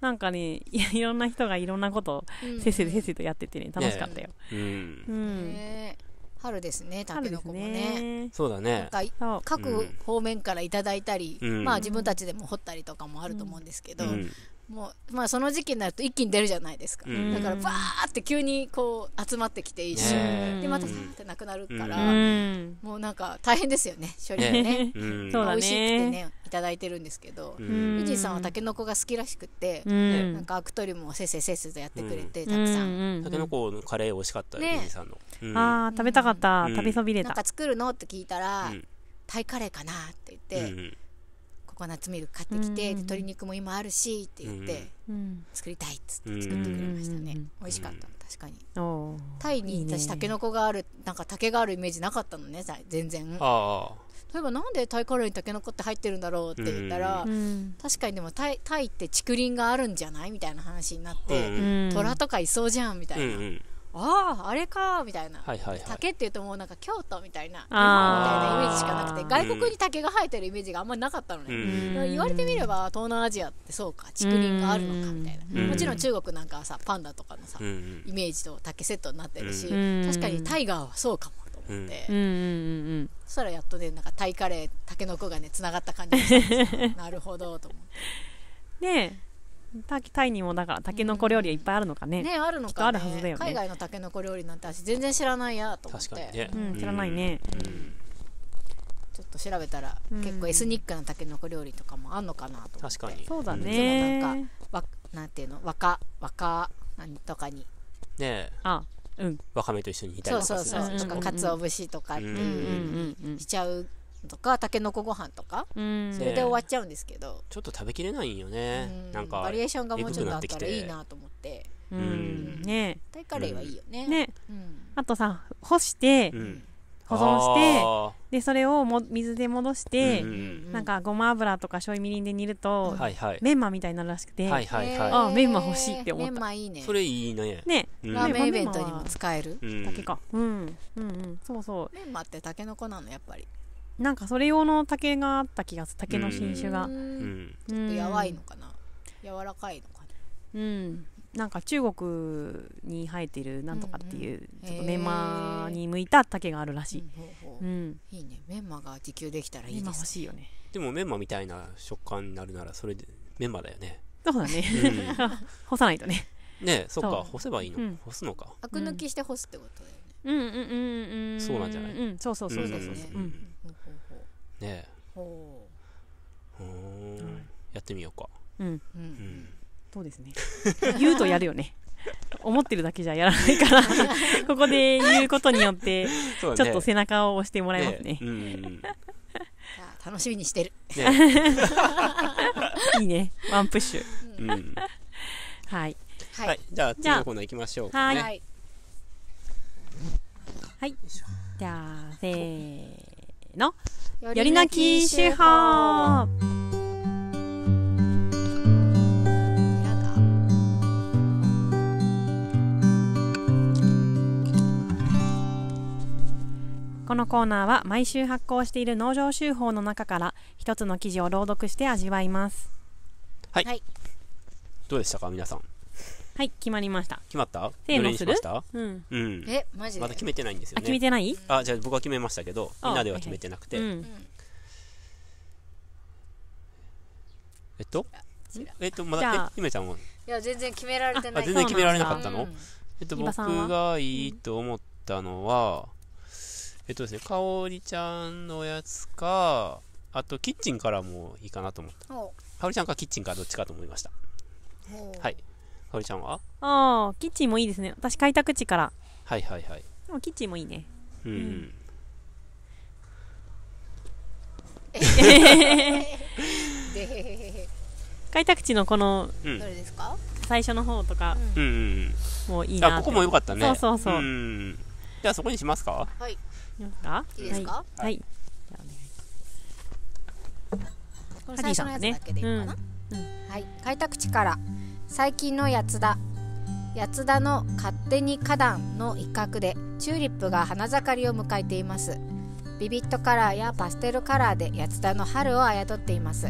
なんかねいいろんな人がいろんなことせっせとせっせとやっててね楽しかったよ、うん春ですね、たけのこもね。そうだね。各方面からいただいたり、まあ自分たちでも掘ったりとかもあると思うんですけど、もう、まあ、その時期になると一気に出るじゃないですか、だからバーって急にこう集まってきて一瞬、ね、でまたさーってなくなるから、もうなんか大変ですよね処理がねそ うだ美味しくてねいただいてるんですけど藤井さんはたけのこが好きらしくて、なんかアクトリもせっせせっせとやってくれて、たくさんたけのこのカレー美味しかったねさんの、ああ食べたかった、食べそびれたなんか作るのって聞いたら、タイカレーかなって言って、コナッツミルク買ってきて、鶏肉も今あるしって言って、作りたいっつって作ってくれましたね、美味しかったの確かにタイに私タケノコがあるなんか竹があるイメージなかったのね全然例えばなんでタイカレーにタケノコって入ってるんだろうって言ったら、確かにでもタイタイって竹林があるんじゃないみたいな話になって、虎とかいそうじゃんみたいな。あああれかみたいな、はいはいはい、竹っていうともうなんか京都みたいなみたいなイメージしかなくて外国に竹が生えてるイメージがあんまりなかったのね、うん、言われてみれば東南アジアってそうか竹林があるのかみたいな、うん、もちろん中国なんかはさパンダとかのさ、うん、イメージと竹セットになってるし、確かにタイガーはそうかもと思って、そしたらやっとねなんかタイカレー竹の子がねつながった感じがした なるほどと思って。ねえタイにもだからたけのこ料理いっぱいあるのかね、うん、ねあるのか、ね、あるはずだよね海外のたけのこ料理なんて私全然知らないやと思って確かにね、うん、知らないね、うん、ちょっと調べたら、結構エスニックなたけのこ料理とかもあんのかなと思って確かにそうだねなんかわなんていうの若若何とかにねえあうん、わかめと一緒に煮たりとかそうそうそう、うん、とかかつお節とかってしちゃうとかたけのこご飯とか、それで終わっちゃうんですけど、ちょっと食べきれないよね、ん、なんかバリエーションがもうちょっとあったらいいなと思ってうん、ねタイカレーはいいよね,、ねうん、あとさ干して、うん保存してでそれをも水で戻して、うんなんかごま油とか醤油みりんで煮ると、ははいい、メンマみたいになるらしくて、はいはいはい、あメンマ欲しいって思ったメンマいいねそれいいねね、ラーメンイベントにも使えるうん、だけか、うん、うんうんそうそうメンマってたけのこなのやっぱりなんかそれ用の竹があった気がする竹の新種が、ちょっとやわいのかな柔らかいのかなうんなんか中国に生えてるなんとかっていう、ちょっとメンマに向いた竹があるらしい、うん、いいねメンマが自給できたらいいです、ね、メンマ欲しいよねでもメンマみたいな食感になるならそれでメンマだよねそうだね、うん、干さないとねねそっか干せばいいの、うん、干すのかアク抜きして干すってことだよねうんうんうんうんそうなんじゃない、うん、そうそうそうそうそう、うんねほううん、やってみようかうん、うん、そうですね 言うとやるよね思ってるだけじゃやらないから ここで言うことによって、ちょっと背中を押してもらいますね、ねうん、楽しみにしてる、ね、いいねワンプッシュ、うん、はい、はい、はい、じゃあ次のコーナーいきましょうか、はい、はい、じゃあせーのよりなき手法このコーナーは毎週発行している農場手法の中から一つの記事を朗読して味わいますはい、はい、どうでしたか皆さんはい決まりました決まったせーのするうん、えマジまだ決めてないんですよね決めてないあじゃ僕は決めましたけどみんなでは決めてなくて、えっとえっとまだえゆめちゃんはいや全然決められてない全然決められなかったの、えっと僕がいいと思ったのは、えっとですね、かおりちゃんのやつか、あとキッチンからもいいかなと思った。かおりちゃんかキッチンかどっちかと思いました。はい。かりちゃんはああキッチンもいいですね私開拓地からはいはいはいでもキッチンもいいねうん、うん、開拓地のこの、どれですか最初の方とか、うん、もういいなここも良かったねそうそうそう、うじゃあそこにしますかはいいいですかはい、はい、これ最初のやつだけでいいかな、うんうん、はい開拓地から、最近の八津田八田の勝手に花壇の一角でチューリップが花盛りを迎えていますビビットカラーやパステルカラーで八田の春をあやとっています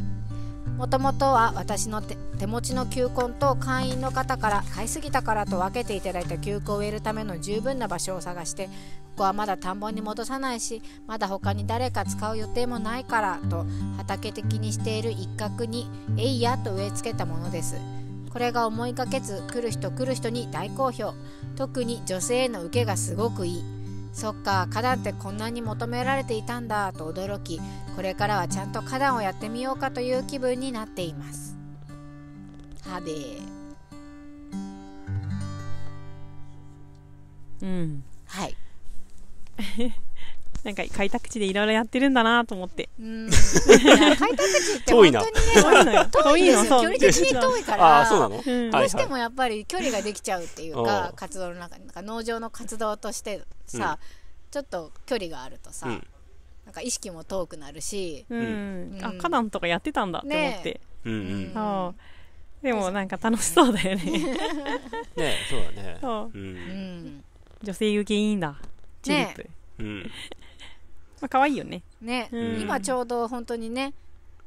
もともとは私の手持ちの球根と会員の方から買いすぎたからと分けていただいた球根を植えるための十分な場所を探してここはまだ田んぼに戻さないしまだ他に誰か使う予定もないからと畑的にしている一角に「えいや」と植え付けたものです。これが思いがけず来る人来る人に大好評特に女性への受けがすごくいいそっか花壇ってこんなに求められていたんだと驚きこれからはちゃんと花壇をやってみようかという気分になっていますはでうんはい なんか開拓地でいろいろやってるんだなと思って。うん。開拓地って本当にね、遠いのよ。遠いです距離的に遠いから、あそうなの、どうしてもやっぱり距離ができちゃうっていうか、活動の中なんか農場の活動としてさ、ちょっと距離があるとさ、なんか意識も遠くなるし、あ、花壇とかやってたんだって思って。うんうん。でもなんか楽しそうだよね。ねそうだね。そう。ん。女性受けいいんだ。チリップ。うん。まあ可愛いよね。ね、うん、今ちょうど本当にね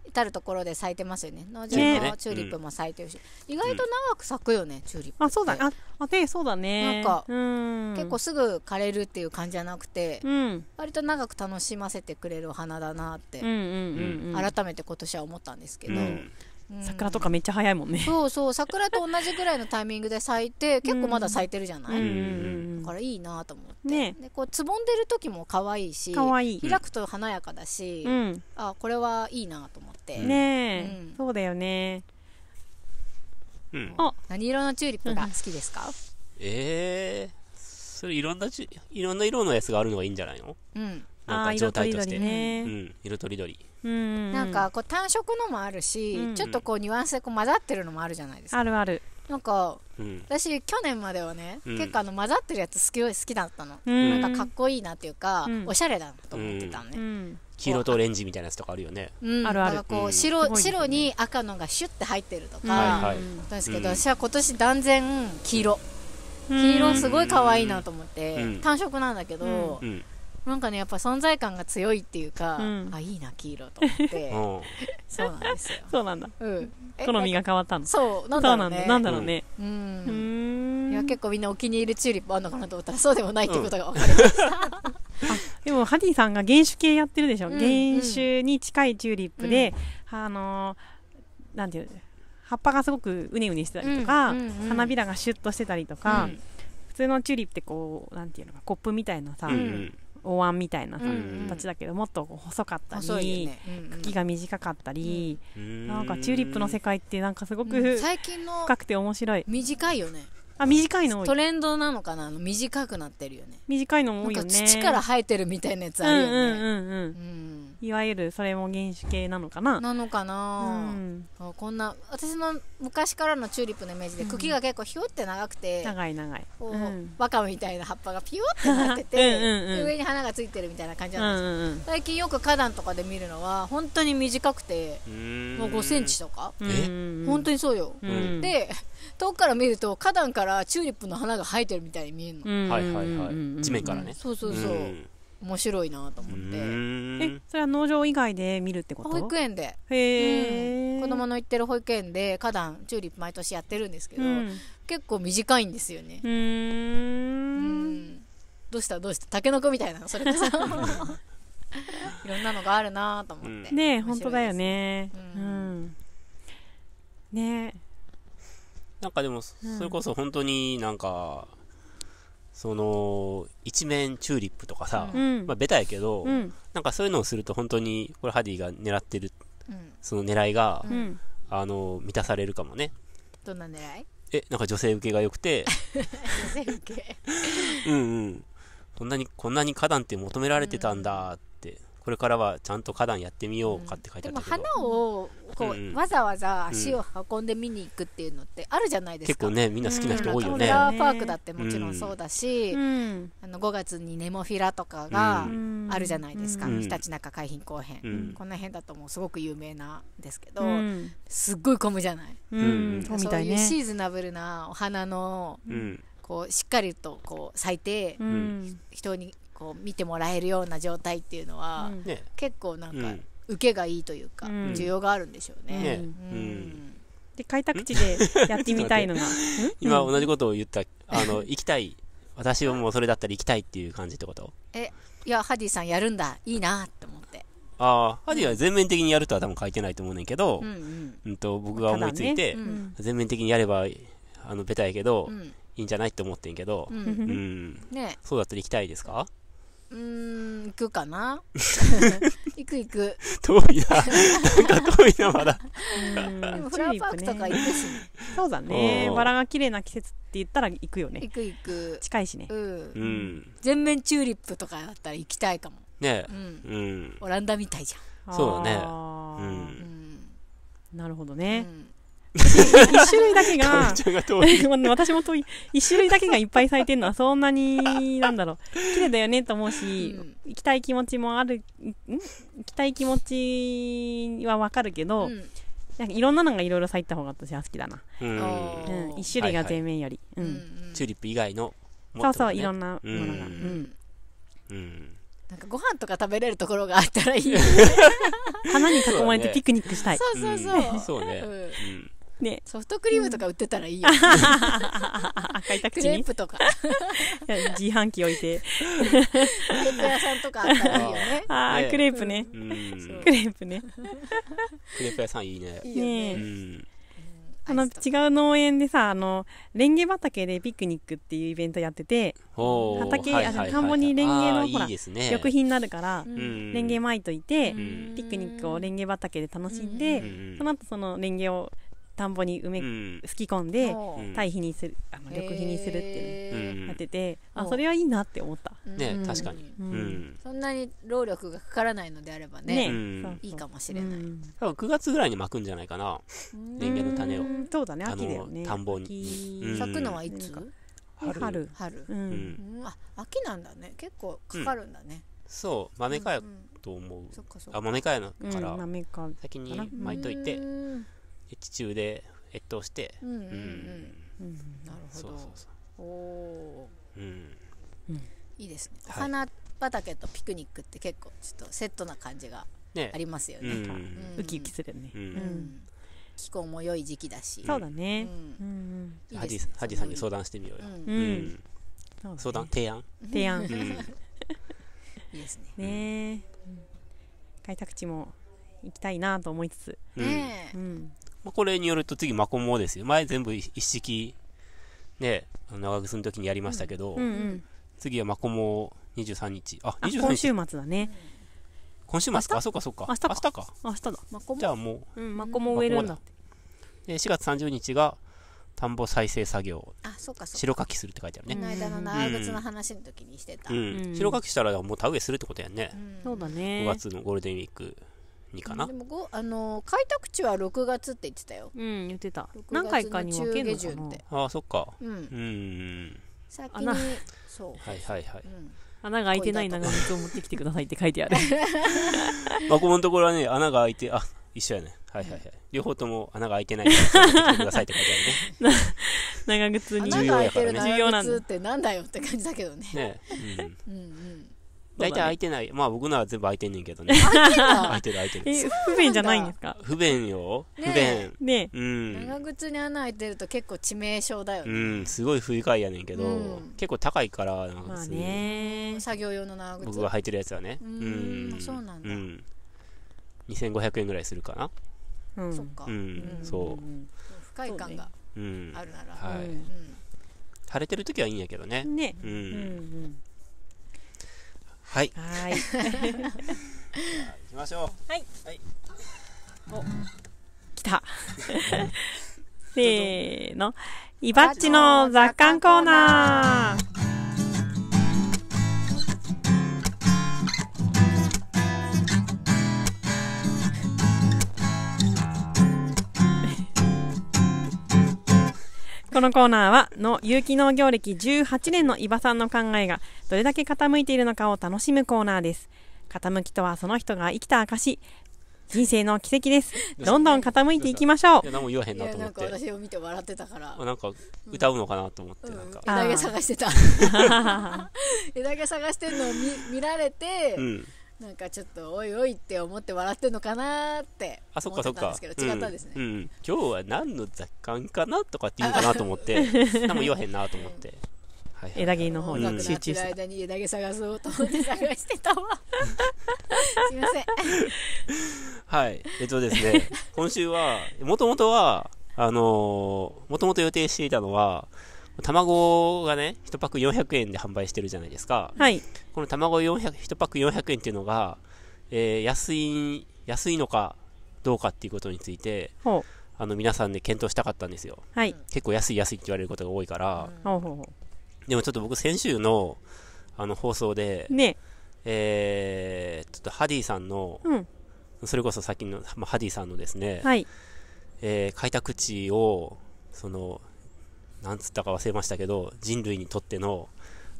至る所で咲いてますよね農場のチューリップも咲いてるし、ねうん、意外と長く咲くよね、チューリップあそうだね。あでそうだねなんか、うん、結構すぐ枯れるっていう感じじゃなくて、割と長く楽しませてくれるお花だなって、改めて今年は思ったんですけど、桜とかめっちゃ早いもんね、うん、そうそう桜と同じぐらいのタイミングで咲いて結構まだ咲いてるじゃない、うん、だからいいなと思って、ね、でこうつぼんでる時も可愛いし可愛い開くと華やかだし、うん、あこれはいいなと思ってねえ、そうだよねあ何色のチューリップが好きですか、ええー、それいろんなちいろんな色のやつがあるのがいいんじゃないの、うん、なんか状態として色とりどりね、うん、色とりどりなんかこう単色のもあるし、うん、ちょっとこうニュアンスでこう混ざってるのもあるじゃないですかあるあるなんか、うん、私去年まではね、結構あの混ざってるやつ好き好きだったの、なんかかっこいいなっていうか、おしゃれだなと思ってたのね、黄色とオレンジみたいなやつとかあるよね、うん、あるあるこう白うん、白に赤のがシュッて入ってるとか、うんはいはい、ですけど、私は今年断然黄色、黄色すごい可愛いなと思って、単色なんだけど、なんかねやっぱ存在感が強いっていうか、うん、あいいな黄色と思って そうなんですよそうなんだ、うん、好みが変わったのそうなんだろうねなんだろうねうん、うん、いや結構みんなお気に入りチューリップあるのかなと思ったらそうでもないってことが分かりました、でもハディさんが原種系やってるでしょ、うん、原種に近いチューリップで、あのー、なんていう葉っぱがすごくうねうねしてたりとか、花びらがシュッとしてたりとか、普通のチューリップってこうなんていうのかコップみたいなさ、お椀みたいな形だけど、もっと細かったり、ね茎が短かったり、うん、なんかチューリップの世界ってなんかすごく、最近の深くて面白い短いよねあ短いの多いトレンドなのかなあの短くなってるよね短いのも多いよね土から生えてるみたいなやつあるよねうんうんうん、うんうんいわゆるそれも原種系なのかななのかな、うん、こんな私の昔からのチューリップのイメージで茎が結構ひょって長くて、長い長い、うん、みたいな葉っぱがピヨってなっててうん、上に花がついてるみたいな感じなんですよ、最近よく花壇とかで見るのは本当に短くてもう5センチとか本当にそうよ、で遠くから見ると花壇からチューリップの花が生えてるみたいに見えるの、はいはいはい地面からねそうそうそう、面白いなと思ってえそれは農場以外で見るってこと保育園でへえ、うん、子供の行ってる保育園で花壇チューリップ毎年やってるんですけど、うん、結構短いんですよねうんどうしたどうしたたけのこみたいなそれこそ いろんなのがあるなと思って、うん、ね本当だよねうん、うん、ねえなんかでも、それこそ本当になんか、その、一面チューリップとかさ、うん、まあベタやけど、うん、なんかそういうのをすると本当に、これハディが狙ってる、うん、その狙いが、あの、満たされるかもね。どんな狙いえ、なんか女性受けが良くて。女性受けうんうん。こんなに、こんなに花壇って求められてたんだっこれからはちゃんと花壇やってみようかって書いてあったけど、うん、でも花をこう、うんわざわざ足を運んで見に行くっていうのってあるじゃないですか、結構ねみんな好きな人多いよね、フラワーパークだってもちろんそうだし、うん、あの5月にネモフィラとかがあるじゃないですか、ひたちなか海浜公園、この辺だともうすごく有名なんですけど、すっごい混むじゃない、うんそういうシーズナブルなお花の、うんこうしっかりとこう咲いて、うん、人にこう見てもらえるような状態っていうのは、ね、結構なんか受けがいいというか、需要があるんでしょうね。うんで開拓地でやってみたいのが 今同じことを言ったあの行きたい私はもうそれだったら行きたいっていう感じってことえいやハディさんやるんだいいなって思ってああ、ハディは全面的にやるとは多分書いてないと思うねんけど、うん、うんうん、と僕が思いついて、ねうん、全面的にやればあのベタやけど、いいんじゃないって思ってんけど、うん ね、そうだったら行きたいですかうーん、行くかな 行く行く。遠いな。なんか遠いな、まだ。でもフラワーパークとか行くし。そうだね。バラが綺麗な季節って言ったら行くよね。行く行く。近いしね。うん。全面チューリップとかだったら行きたいかも。ねうん。オランダみたいじゃん。そうだね。うん。なるほどね。うん1種類だけが、私も遠い、1 種類だけがいっぱい咲いてるのはそんなに、なんだろう、綺麗だよねと思うし、うん、行きたい気持ちもある、行きたい気持ちはわかるけど、うん、なんかいろんなのがいろいろ咲いた方が私は好きだな。うん。1種類が全面より。はいはい、うん。チューリップ以外の、ね、そうそう、いろんなものが。うん。うんなんかご飯とか食べれるところがあったらいい。花 に囲まれてピクニックしたい。そうね、そうそうそう。そうね。うんね、ソフトクリームとか売ってたらいいよ。開拓地にクレープとか。自販機置いて。クレープ屋さんとかあったらいいよね。あクレープね。クレープね。クレープ屋さんいいね。ねえ。あの違う農園でさあのレンゲ畑でピクニックっていうイベントやってて畑、はい田んぼにレンゲのほら、ね、緑品になるから、うん、レンゲまいといて、うん、ピクニックをレンゲ畑で楽しんで、うん、その後そのレンゲを田んぼに埋め、うん、すき込んで、堆肥にするあの緑肥にするっていうやってて、あそれはいいなって思った、ね確かに、うんそんなに労力がかからないのであればねいいかもしれない、多分9月ぐらいに巻くんじゃないかなレンの種をそうだね秋だよね田んぼに、咲くのはいつ春春うん、あ秋なんだね結構かかるんだね、そう豆かやと思う、あ豆かやだから、先に巻いといて、越中で越冬して、うんうんうん、なるほどおお、うんいいですねお花畑とピクニックって結構ちょっとセットな感じがありますよねうんウキウキするよね、うん気候も良い時期だしそうだね、うんうん、ハジさんに相談してみようよ、うん相談提案提案、いいですねね、開拓地も行きたいなと思いつつ、ねうんまあ、これによると次、マコモですよ。前全部一式、ね、長靴の時にやりましたけど、うんうん次はマコモ23日。あ、23日。今週末だね。今週末か、あ、そうかそうか。明日か。明日だ。マコモ。じゃあもう。うん、マコモ植えるんだ。で、4月30日が、田んぼ再生作業。あ、そうかそうか。白かきするって書いてあるね。この間の長靴の話の時にしてた。うん。白かきしたらもう田植えするってことやんね。そうだね。5月のゴールデンウィーク。にかな、でもあの開拓地は6月って言ってたようん言ってた何回かに分けるのかなああそっかうんうん先にそうはいはいはい、うん穴が開いてない長靴を持ってきてくださいって書いてあるまあ、ここのところはね、穴が開いて、あ、一緒やね。はいはいはい。両方とも穴が開いてないから持ってきてくださいって書いてあるね。長靴に重要やからね。重要んってなんだよって感じだけどね。ね。うん。うんうん大体空いてない。まあ僕なら全部空いてんねんけどね。空いてる空いてる。え、不便じゃないんですか 不便よ。不便。ねうん。長靴に穴開いてると結構致命傷だよね。うん、すごい不愉快やねんけど、結構高いから、まあね。作業用の長靴。僕が履いてるやつはね。うん。そうなんだ。うん。2500円ぐらいするかな。うん、そっか、うん、そう。不快感があるなら、はい。晴れてる時はいいんやけどね。ね、うん、はい。はい。行きましょう。はい。はい。お、来た。せーの。イバッチの雑感コーナーこのコーナーはの有機農業歴18年の伊庭さんの考えがどれだけ傾いているのかを楽しむコーナーです傾きとはその人が生きた証人生の奇跡ですどんどん傾いていきましょういや何も言わへんなと思って私を見て笑ってたからなんか歌うのかなと思って、うん、なんか枝毛探してた 枝毛探してるのを見見られて、うんなんかちょっとおいおいって思って笑ってんのかなって思ってたんですけど違ったんですね、うんうん、今日は何の雑感かなとかって言うかなと思って 何も言わへんなと思って。はいはい、枝毛の方に集中して間に枝毛探そうと思って探してたわ すいませんはいえっとですね 今週はもともとはあのもともと予定していたのは卵がね、1パック400円で販売してるじゃないですか。はい。この卵1パック400円っていうのが、えー、安い、安いのかどうかっていうことについて、あの、皆さんで、検討したかったんですよ。はい。結構安い安いって言われることが多いから、うん、でもちょっと僕先週の、あの、放送で、ね。えー、ちょっとハディさんの、うん、それこそ先の、まあ、ハディさんのですね、はい。えー、開拓地を、その、なんつったか忘れましたけど、人類にとっての、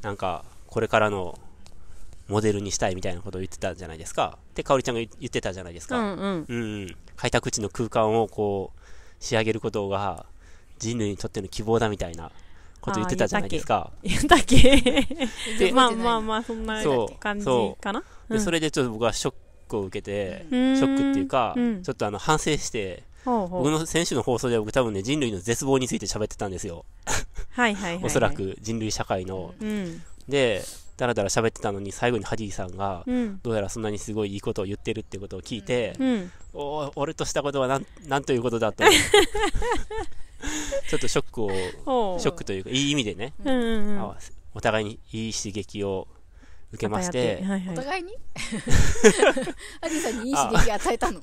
なんか、これからのモデルにしたいみたいなことを言ってたじゃないですか。で、かおりちゃんが言ってたじゃないですか。うん、うんうん、開拓地の空間をこう、仕上げることが、人類にとっての希望だみたいなこと言ってたじゃないですか。言ったっけ まあまあまあ、そんな感じかな。そでそれでちょっと僕はショックを受けて、ショックっていうか、ちょっとあの反省して、僕の先週の放送では僕多分ね、人類の絶望について喋ってたんですよ。はいはいはい、おそらく人類社会の。うん、で、だらだら喋ってたのに最後にハディさんが、どうやらそんなにすごいいいことを言ってるってことを聞いて、うん、お俺としたことはなんなんということだと ちょっとショックをショックというかいい意味でね、うんうんうん、お互いにいい刺激を受けまして、はいはい、お互いに アリさんにいい刺激与えたの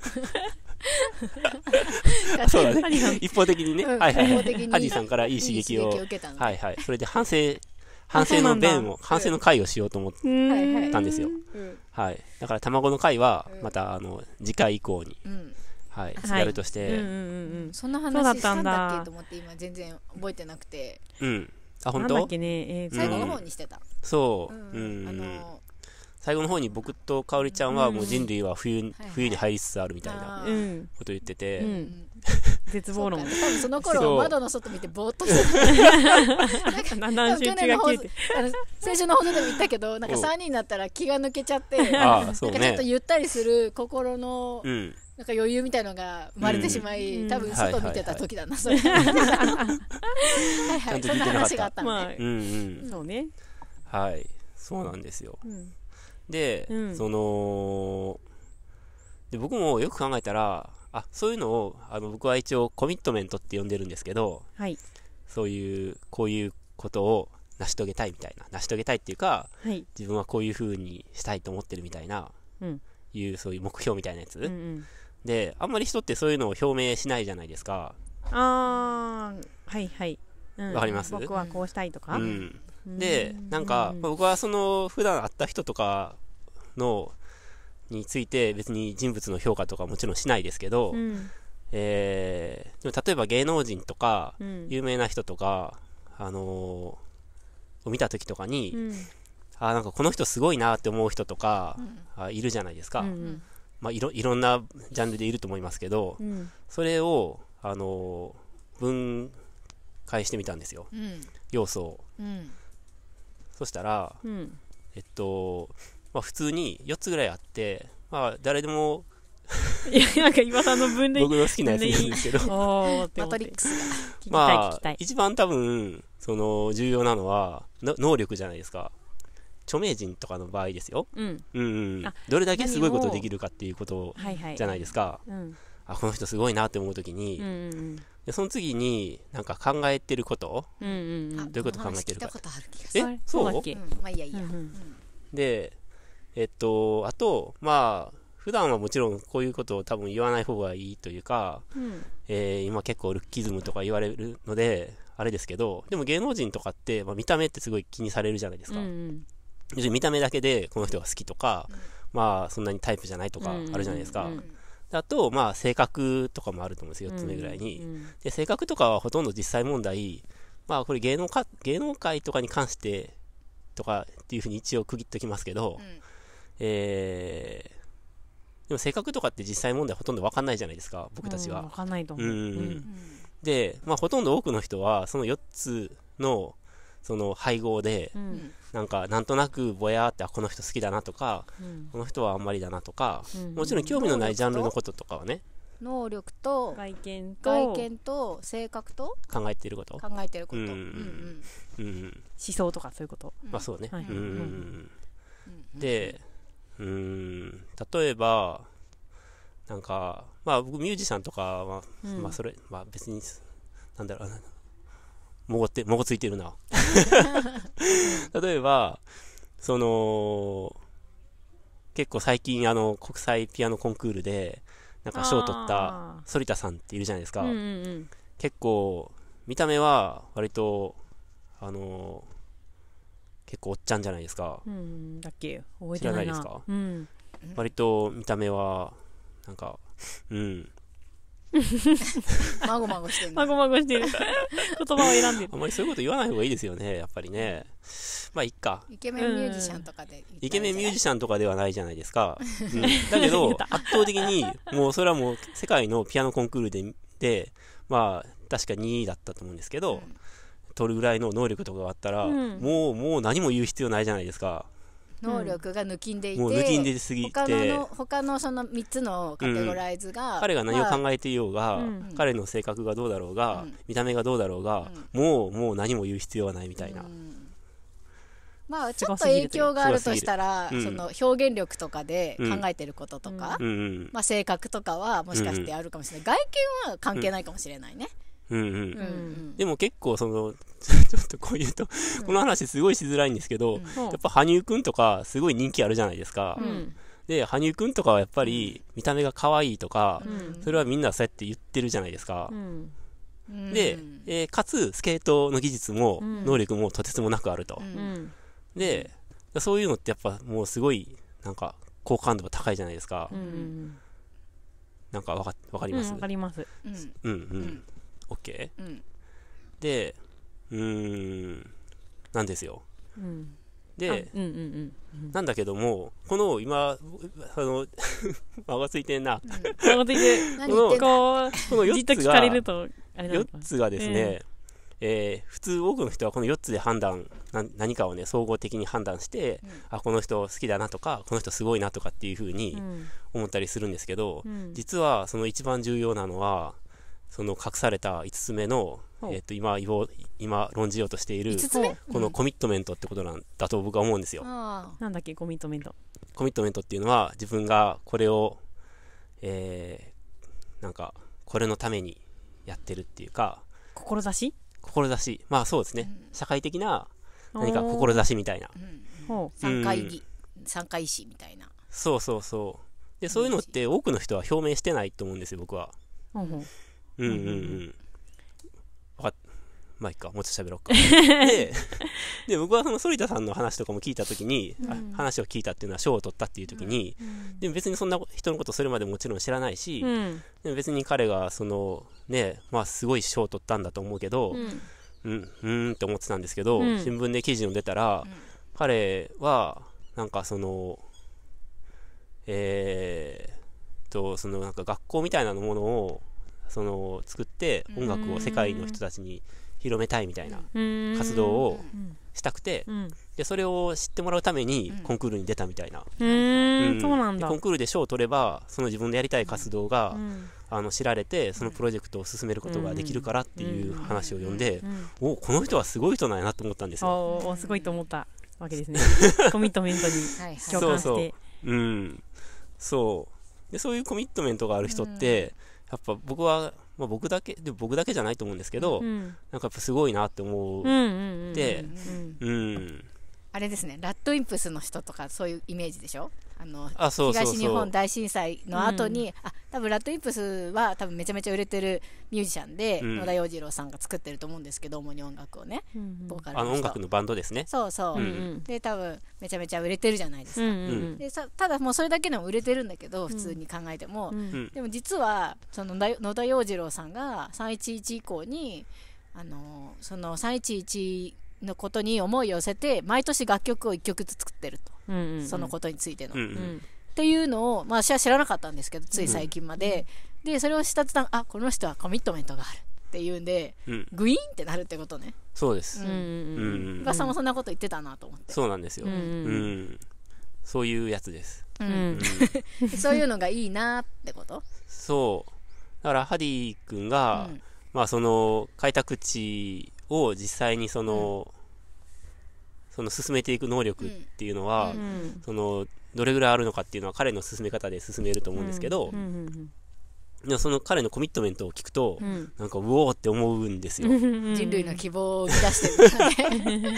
そうだね一方的にね、はいはいはいアリさんからいい刺激を受けたはいはいそれで反省反省の弁を反省の会をしようと思ったんですよ、うん、はい、だから卵の会はまたあの次回以降に、うんはい、やるとして、はいうんうんうん、そんな話したんだっけと思って今全然覚えてなくて、うん、あ本当なんだっけね、えー、最後の方にしてた、そう、うんあの最後の方に僕と香織ちゃんはもう人類は冬,、冬に入りつつあるみたいなこと言ってて、絶望論多分その頃窓の外見てぼーっとしてた なんか去年の放送先週の放送でも言ったけどなんか3人になったら気が抜けちゃってなんかちょっとゆったりする心の、うんなんか余裕みたいのが生まれてしまい、うん、多分外見てた時だな、それ。はいはい、そ んな話があったうんうそうね。はい、そうなんですよ。うん、で、うん、そので、僕もよく考えたら、あそういうのをあの僕は一応コミットメントって呼んでるんですけど、はい、そういう、こういうことを成し遂げたいみたいな、成し遂げたいっていうか、はい、自分はこういうふうにしたいと思ってるみたいな、うん、いうそういう目標みたいなやつ。うんうんで、あんまり人ってそういうのを表明しないじゃないですか。あー、はいはい。わ、うん、かります僕はこうしたいとか。うん、で、なんか、僕はその、普段会った人とかの、について別に人物の評価とかもちろんしないですけど、うん、えー、でも例えば芸能人とか、有名な人とか、あのー、を見た時とかに、うん、あなんかこの人すごいなって思う人とか、うん、いるじゃないですか、うんうん、まあ、いろいろんなジャンルでいると思いますけど、うん、それを、あの分解してみたんですよ、うん、要素を、うん、そしたら、えっと、まあ、普通に4つぐらいあって、まあ、誰でもいやなんか今さんの分類僕の好きなやつなんですけどマトリックスまあ一番多分その重要なのは能力じゃないですか著名人とかの場合ですよ、うん、うんうんどれだけすごいことできるかっていうことじゃないですか、はいはいうん、あこの人すごいなって思う時に、うんうん、その次になんか考えてること、うんうん、どういうこと考えてるかえそう、うん、まあいいやいいや、うん、でえっとあとまあ普段はもちろんこういうことを多分言わない方がいいというか、うん、えー、今結構ルッキズムとか言われるのであれですけどでも芸能人とかって、まあ、見た目ってすごい気にされるじゃないですか、うんうん要するに見た目だけでこの人が好きとか、まあそんなにタイプじゃないとかあるじゃないですか。あと、まあ、性格とかもあると思うんですよ、4つ目ぐらいに。で性格とかはほとんど実際問題、まあ、これ芸能か芸能界とかに関してとかっていうふうに一応区切っときますけど、うん、えー、でも性格とかって実際問題ほとんど分かんないじゃないですか僕たちは。うん、分かんないと思う。うん、で、まあ、ほとんど多くの人はその4つのその配合で、うん、なんかなんとなくぼやってあこの人好きだなとか、うん、この人はあんまりだなとか、うん、もちろん興味のないジャンルのこととかはね能力と外見と性格と考えていること考えていること、うんうんうん思想とかそういうこと、まあそうね、はい、うん、でうん例えばなんかまあ僕ミュージシャンとかは、まあそれまあ別になんだろうもごって、もごついてるな。例えば、その、結構最近あの、国際ピアノコンクールで、なんか賞を取った反田さんっているじゃないですか。うんうんうん、結構、見た目は割と、あのー、結構おっちゃんじゃないですか。うん、だっけ覚えてないな。知らないですか、うん、割と見た目は、なんか、うん、まごまごしてる。まごまごしてる。言葉を選んでる。あんまりそういうこと言わない方がいいですよね、やっぱりね。まあ、いっか。イケメンミュージシャンとかで、イケメンミュージシャンとかではないじゃないですか。うん、だけど、圧倒的に、もうそれはもう世界のピアノコンクールで、で、まあ、確か2位だったと思うんですけど、うん、取るぐらいの能力とかがあったら、もう、もう何も言う必要ないじゃないですか。能力が抜きんでいて、うん、もう抜きんですぎて他の他のその3つのカテゴライズが、うん、彼が何を考えていようが、まあ彼の性格がどうだろうが、見た目がどうだろうが、もうもう何も言う必要はないみたいな。まあ、ちょっと影響があるとしたら、その表現力とかで考えてることとか、まあ、性格とかはもしかしてあるかもしれない、外見は関係ないかもしれないね。うんうん、うんうん、でも結構その ちょっとこういうとこの話すごいしづらいんですけど、うん、やっぱ羽生くんとかすごい人気あるじゃないですか。うん、で、羽生くんとかはやっぱり見た目が可愛いとか、うん、それはみんなそうやって言ってるじゃないですか。で、えー、かつスケートの技術も能力もとてつもなくあると。で、そういうのってやっぱもうすごいなんか好感度が高いじゃないですか。なんかわかわかりますわ、かります。うんうん。OK?、うん、で、うんなんですよ。うん、で、うんうんうん、なんだけども、この今、あの、間 がついてんな。間がついて、この、この4つが、4つがですね、えー、普通多くの人はこの4つで判断何かをね総合的に判断して、うん、あこの人好きだなとかこの人すごいなとかっていうふうに思ったりするんですけど、うん、実はその一番重要なのはその隠された5つ目のえー、と今今論じようとしているこのコミットメントってことなんだと僕は思うんですよ。なんだっけコミットメントコミットメントっていうのは自分がこれを、えー、なんかこれのためにやってるっていうか志志まあそうですね、うん、社会的な何か志みたいな、うん、うん、参加意志みたいなそうそうそうでそういうのって多くの人は表明してないと思うんですよ僕はうんうんうんまあいいか、もうちょっと喋ろうか。で、で僕はその反田さんの話とかも聞いたときに、うん、話を聞いたっていうのは賞を取ったっていうときに、うん、でも別にそんな人のことそれまでもちろん知らないし、うん、でも別に彼がその、ね、まあすごい賞を取ったんだと思うけど、うん、うん、んって思ってたんですけど、新聞で記事を出たら、彼は、なんかその、えー、と、そのなんか学校みたいなものを、その作って音楽を世界の人たちに広めたいみたいな活動をしたくて、でそれを知ってもらうためにコンクールに出たみたいな、コンクールで賞を取ればその自分でやりたい活動が、あの知られてそのプロジェクトを進めることができるからっていう話を読んで、おこの人はすごい人なんやなと思ったんですよ。おすごいと思ったわけですね コミットメントに共感して。そううんそうでそういうコミットメントがある人って、やっぱ僕はまあ、僕だけで僕だけじゃないと思うんですけど、うん、なんかやっぱすごいなって思ってうんあれですねラッドインプスの人とかそういうイメージでしょあの東日本大震災の後に、うん、あ多分ラッドイップスは多分めちゃめちゃ売れてるミュージシャンで、うん、野田洋次郎さんが作ってると思うんですけど主に音楽をね、うん、ボーカルあの音楽のバンドですねそうそう、うんうん、で多分めちゃめちゃ売れてるじゃないですか、うんうん、でさただもうそれだけでも売れてるんだけど普通に考えても、でも実はその野田洋次郎さんが311以降にあのその311のことに思いを寄せて毎年楽曲を1曲ずつ作ってると、うんうんうん、そのことについての、うんうん、っていうのを、まあ、私は知らなかったんですけどつい最近まで、うん、でそれをした途端あこの人はコミットメントがあるっていうんで、うん、グイーンってなるってことねそうですうんうんうんさんもそんなこと言ってたなと思ってそうなんですよ、うん、うん、そういうやつです、うん そういうのがいいなってことそうだからハディ君が、まあその開拓地を実際にその、その進めていく能力っていうのは、そのどれぐらいあるのかっていうのは彼の進め方で進めると思うんですけど、その彼のコミットメントを聞くと、うん、なんかうおーって思うんですよ人類の希望を出してるからね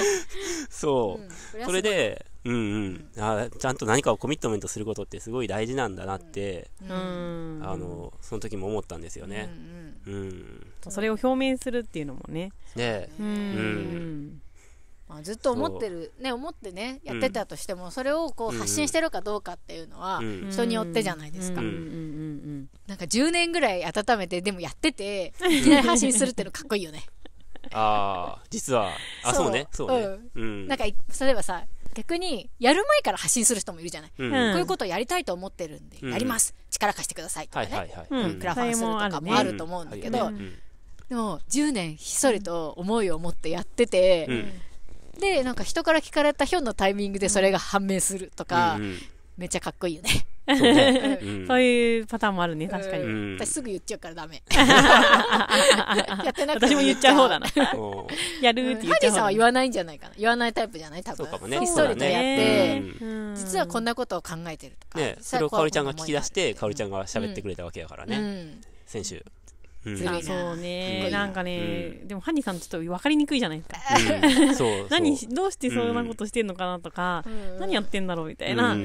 そう、うん、それでうんうんあちゃんと何かをコミットメントすることってすごい大事なんだなって、うん、あのその時も思ったんですよね、うんうん、それを表明するっていうのもね。ねうん、うんまあ、ずっと思ってる、ね、思ってねやってたとしても、うん、それをこう発信してるかどうかっていうのは人によってじゃないですか、うんうん、なんか10年ぐらい温めてでもやってていきなり発信するっていうのかっこいいよねああ実はあそうねそうね、うん、なんか例えばさ逆に、やる前から発信する人もいるじゃない。うん、こういうことをやりたいと思ってるんで、やります。力貸してくださいとかね。はいはいはい、クラファンするとかもあると思うんだけど、でも、10年ひっそりと思いを持ってやってて、で、なんか人から聞かれたひょんのタイミングでそれが判明するとか、めっちゃかっこいいよね。そういうパターンもあるね、確かに。私すぐ言っちゃうからダメ。やってなくて私も言っちゃう方だな。やるって言っちゃう。ハリーさんは言わないんじゃないかな。言わないタイプじゃない多分。ね。ひっそりとやって、実はこんなことを考えてるとか。それをかおりちゃんが聞き出して、かおりちゃんが喋ってくれたわけだからね。先週。そうねなんかね、でもハニーさんちょっと分かりにくいじゃないですか、何どうしてそんなことしてんのかなとか、何やってんだろうみたいな、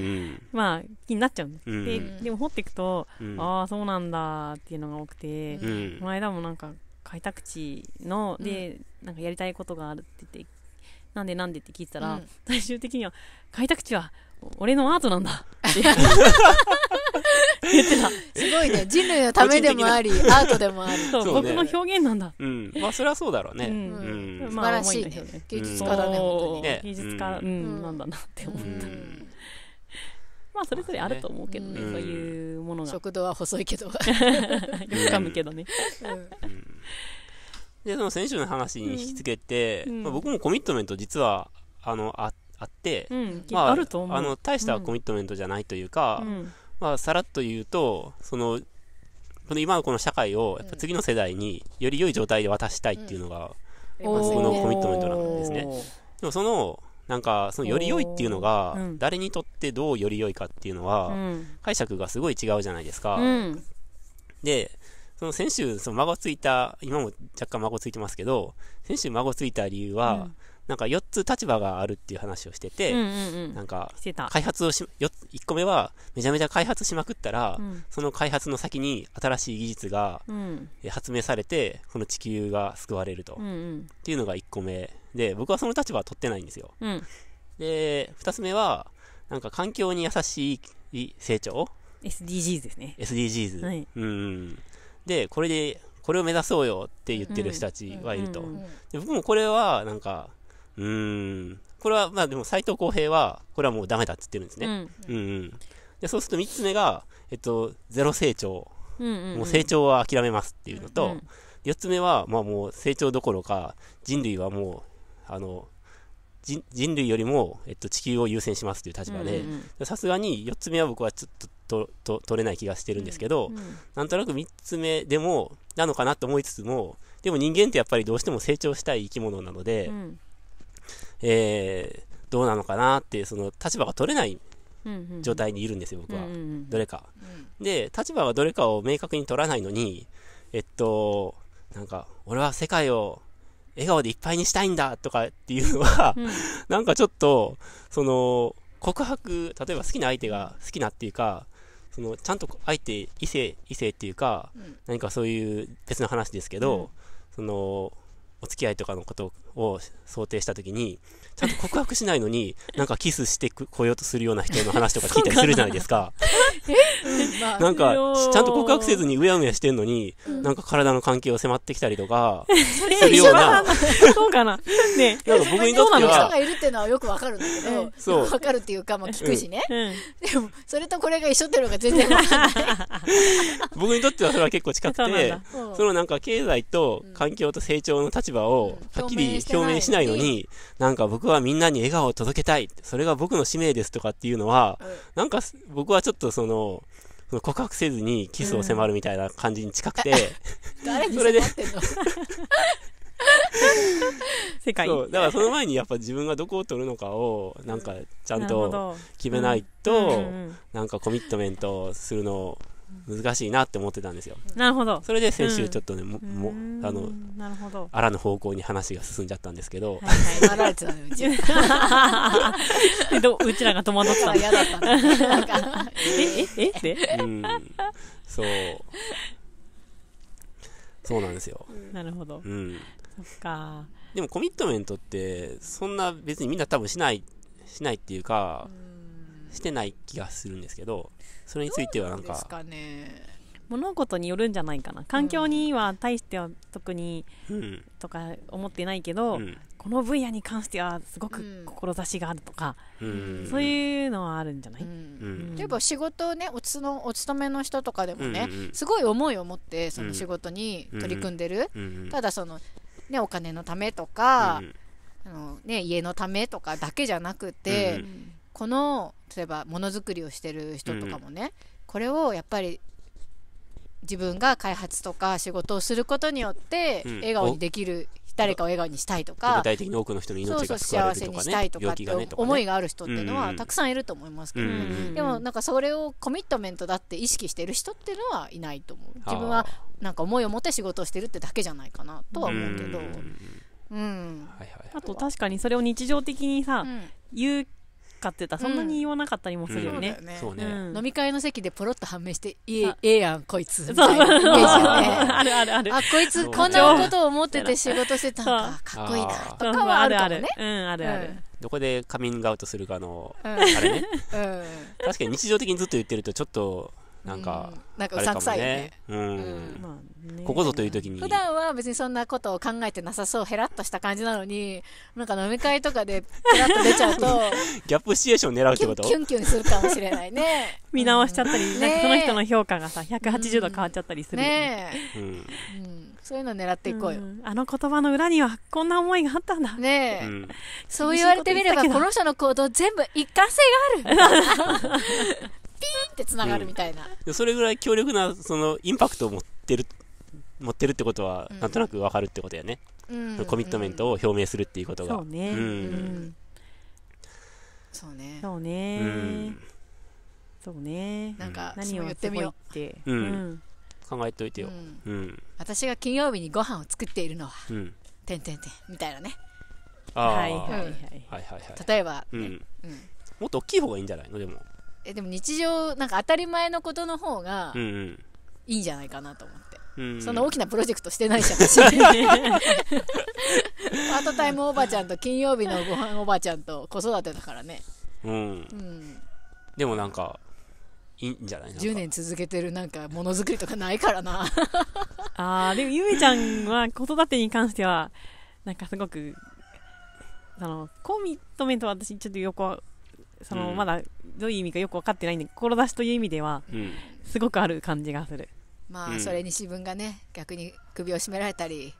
まあ気になっちゃうんです、ででも掘っていくと、ああそうなんだっていうのが多くて、うん、この間もなんか開拓地ので、なんかやりたいことがあるって言ってなんでなんでって聞いたら、最終的には開拓地は俺のアートなんだって 言ってた。すごいね。人類のためでもあり、アートでもあり。そう、僕の表現なんだ。うん。まあ、それはそうだろうね。うん。素晴らしい、芸術家だね、本当にね。芸術家、なんだなって思った。まあ、それぞれあると思うけどね、そういうものが。食堂は細いけど。よく噛むけどね。で、その選手の話に引き付けて、僕もコミットメント実は、あの、あって、あって、あの、大したコミットメントじゃないというか、まあ、さらっと言うと、その、この今のこの社会を、やっぱ次の世代により良い状態で渡したいっていうのが、うん、まあ、そこのコミットメントなんですね。でもその、なんか、そのより良いっていうのが、誰にとってどうより良いかっていうのは、解釈がすごい違うじゃないですか。で、その先週、その孫ついた、今も若干孫ついてますけど、先週孫ついた理由は、うんなんか4つ立場があるっていう話をしてて、なんか、開発をし、1個目は、めちゃめちゃ開発しまくったら、うん、その開発の先に新しい技術が、発明されて、この地球が救われると、うんうん、っていうのが1個目で、僕はその立場は取ってないんですよ。うん、で、2つ目は、なんか環境に優しい成長 ?SDGs ですね。SDGs。はい、うん。で、これで、これを目指そうよって言ってる人たちはいると。で僕もこれは、なんか、うん。これは、まあでも斎藤浩平は、これはもうダメだって言ってるんですね。うん、うんうんで、そうすると3つ目が、えっと、ゼロ成長。うんうんうん、もう成長は諦めますっていうのと、四、うん、4つ目は、まあもう成長どころか、人類はもう、あの、人人類よりも、えっと、地球を優先しますという立場で、さすがに4つ目は僕はちょっとと取れない気がしてるんですけど、うんうん、なんとなく3つ目でもなのかなと思いつつも、でも人間ってやっぱりどうしても成長したい生き物なので、うえー、どうなのかなっていうその立場が取れない状態にいるんですよ、僕は、どれか、で立場はどれかを明確に取らないのにえっとなんか俺は世界を笑顔でいっぱいにしたいんだとかっていうのは、うん、なんかちょっとその告白例えば好きな相手が好きなっていうかそのちゃんと相手異性異性っていうか、うん、何かそういう別の話ですけど、うん、そのお付き合いとかのことをを想定したときに、ちゃんと告白しないのに、なんかキスしてこようとするような人の話とか聞いたりするじゃないですか。なんか、ちゃんと告白せずにうやむやしてんのに、なんか体の関係を迫ってきたりとか、するような。そうかな。ねなんか僕にとっては。がいるっていうのはよくわかるんだけど、そう。わかるっていうか、まあ聞くしね。でも、それとこれが一緒っていうのが全然わかんない。僕にとってはそれは結構近くて、そのなんか経済と環境と成長の立場をはっきり表明しないのに、なんか僕はみんなに笑顔を届けたい、それが僕の使命ですとかっていうのは、なんか僕はちょっとその、その告白せずにキスを迫るみたいな感じに近くて、それで。世界そうだからその前にやっぱ自分がどこを取るのかをなんかちゃんと決めないとなんかコミットメントするの難しいなって思ってたんですよ。なるほど。それで先週ちょっとね、も、も、あの、なるほど。あらぬ方向に話が進んじゃったんですけど。はい、はい、られてたね、うち。うちらが戸惑った。嫌だったね。え、え、えって。うん。そう。そうなんですよ。なるほど。うん。そっか。でもコミットメントって、そんな別にみんな多分しない、しないっていうか、うんしてない気がするんですけどそれについてはなんかかね物事によるんじゃないかな環境には対しては特に、とか思ってないけど、うん、この分野に関してはすごく志があるとか、うん、そういうのはあるんじゃない、うん、例えば仕事をねおつのお勤めの人とかでもね、すごい思いを持ってその仕事に取り組んでる、ただその、ね、お金のためとか、あのね、家のためとかだけじゃなくて。この例えばものづくりをしてる人とかもね、うん、これをやっぱり自分が開発とか仕事をすることによって笑顔にできる、うん、誰かを笑顔にしたいとか具体的に多くの人の命が救われるとか、ね、幸せにしたいとかって思いがある人っていうのはたくさんいると思いますけど、うんうん、でもなんかそれをコミットメントだって意識してる人っていうのはいないと思う自分はなんか思いを持って仕事をしてるってだけじゃないかなとは思うけど。うん、うんはいはい、あと確かにそれを日常的にさ、うん、言うかってたそんなに言わなかったりもするよね、飲み会の席でポロッと判明して「いえええやんこいつ」みた あるあるあるあこいつこんなことを思ってて仕事してたんかかっこいいなとかはあるかもねうんあるある、どこでカミングアウトするかの、あれね、確かに日常的にずっと言ってるとちょっとなんか、なんかうさくさいね。うん。うんね、ここぞという時に。普段は別にそんなことを考えてなさそう、ヘラッとした感じなのに、なんか飲み会とかでペラッと出ちゃうと、ギャップシチュエーション狙うってことキュンキュンするかもしれないね。見直しちゃったり、なんかその人の評価がさ、180度変わっちゃったりする、ね。ねうん。そういうの狙っていこうよ、あの言葉の裏にはこんな思いがあったんだ。ねえ。そう言われてみれば、この人の行動全部一貫性がある ピーンってつながるみたいな、うん、それぐらい強力なそのインパクトを持ってる持ってるってことは、なんとなくわかるってことやね、うん、コミットメントを表明するっていうことがそうね、うんそうねそうね、うん、そうねなんか何を言ってみようって、うん、考えておいてよ、うん私が金曜日にご飯を作っているのは、うん、てんてんてんみたいなねはいはいはいはいはい例えば、ね、うんもっと大きい方がいいんじゃないのでもえでも日常なんか当たり前のことの方がいいんじゃないかなと思って、うんそんな大きなプロジェクトしてないじゃん私パートタイムおばちゃんと金曜日のご飯おばちゃんと子育てだからね、うんうん、でもなんかいいんじゃないな10年続けてるなんかものづくりとかないからな ああ、でもゆめちゃんは子育てに関しては、なんかすごく、あの、コミットメントは私ちょっとよくその、うんまだどういう意味かよく分かってないんで志という意味では、すごくある感じがする、うん、まあそれに自分がね逆に首を絞められたり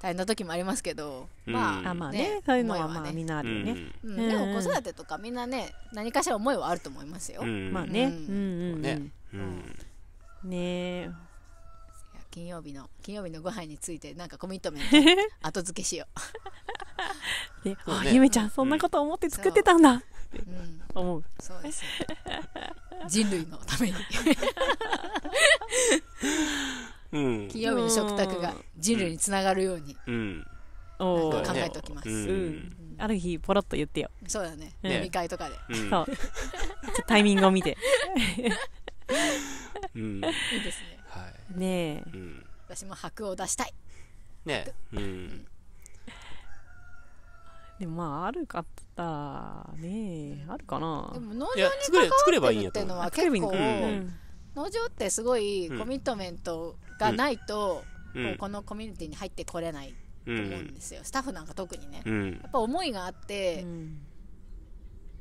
大変な時もありますけど、まあ、まあねそういうのはまあみんなあるよね、でも子育てとかみんなね何かしら思いはあると思いますよ、まあね、うんううんね,、ね金曜日の金曜日のご飯についてなんかコミットメント 後付けしよう。あ、ゆめちゃんそんなこと思って作ってたんだ。って思う、うん、そうですね人類のためにうん、金曜日の食卓が人類につながるように、うん、考えておきます、うん、ある日ポロッと言ってよそうだね飲み会とかで、そうタイミングを見て、いいですね、はい、ねえ、私も白を出したいねえ、うんでもまああるかっったねあるかなでも農場に関わってるっていうのは結構、農場ってすごいコミットメントがないと、ここのコミュニティに入ってこれないと思うんですよ、スタッフなんか特にね、やっぱ思いがあって、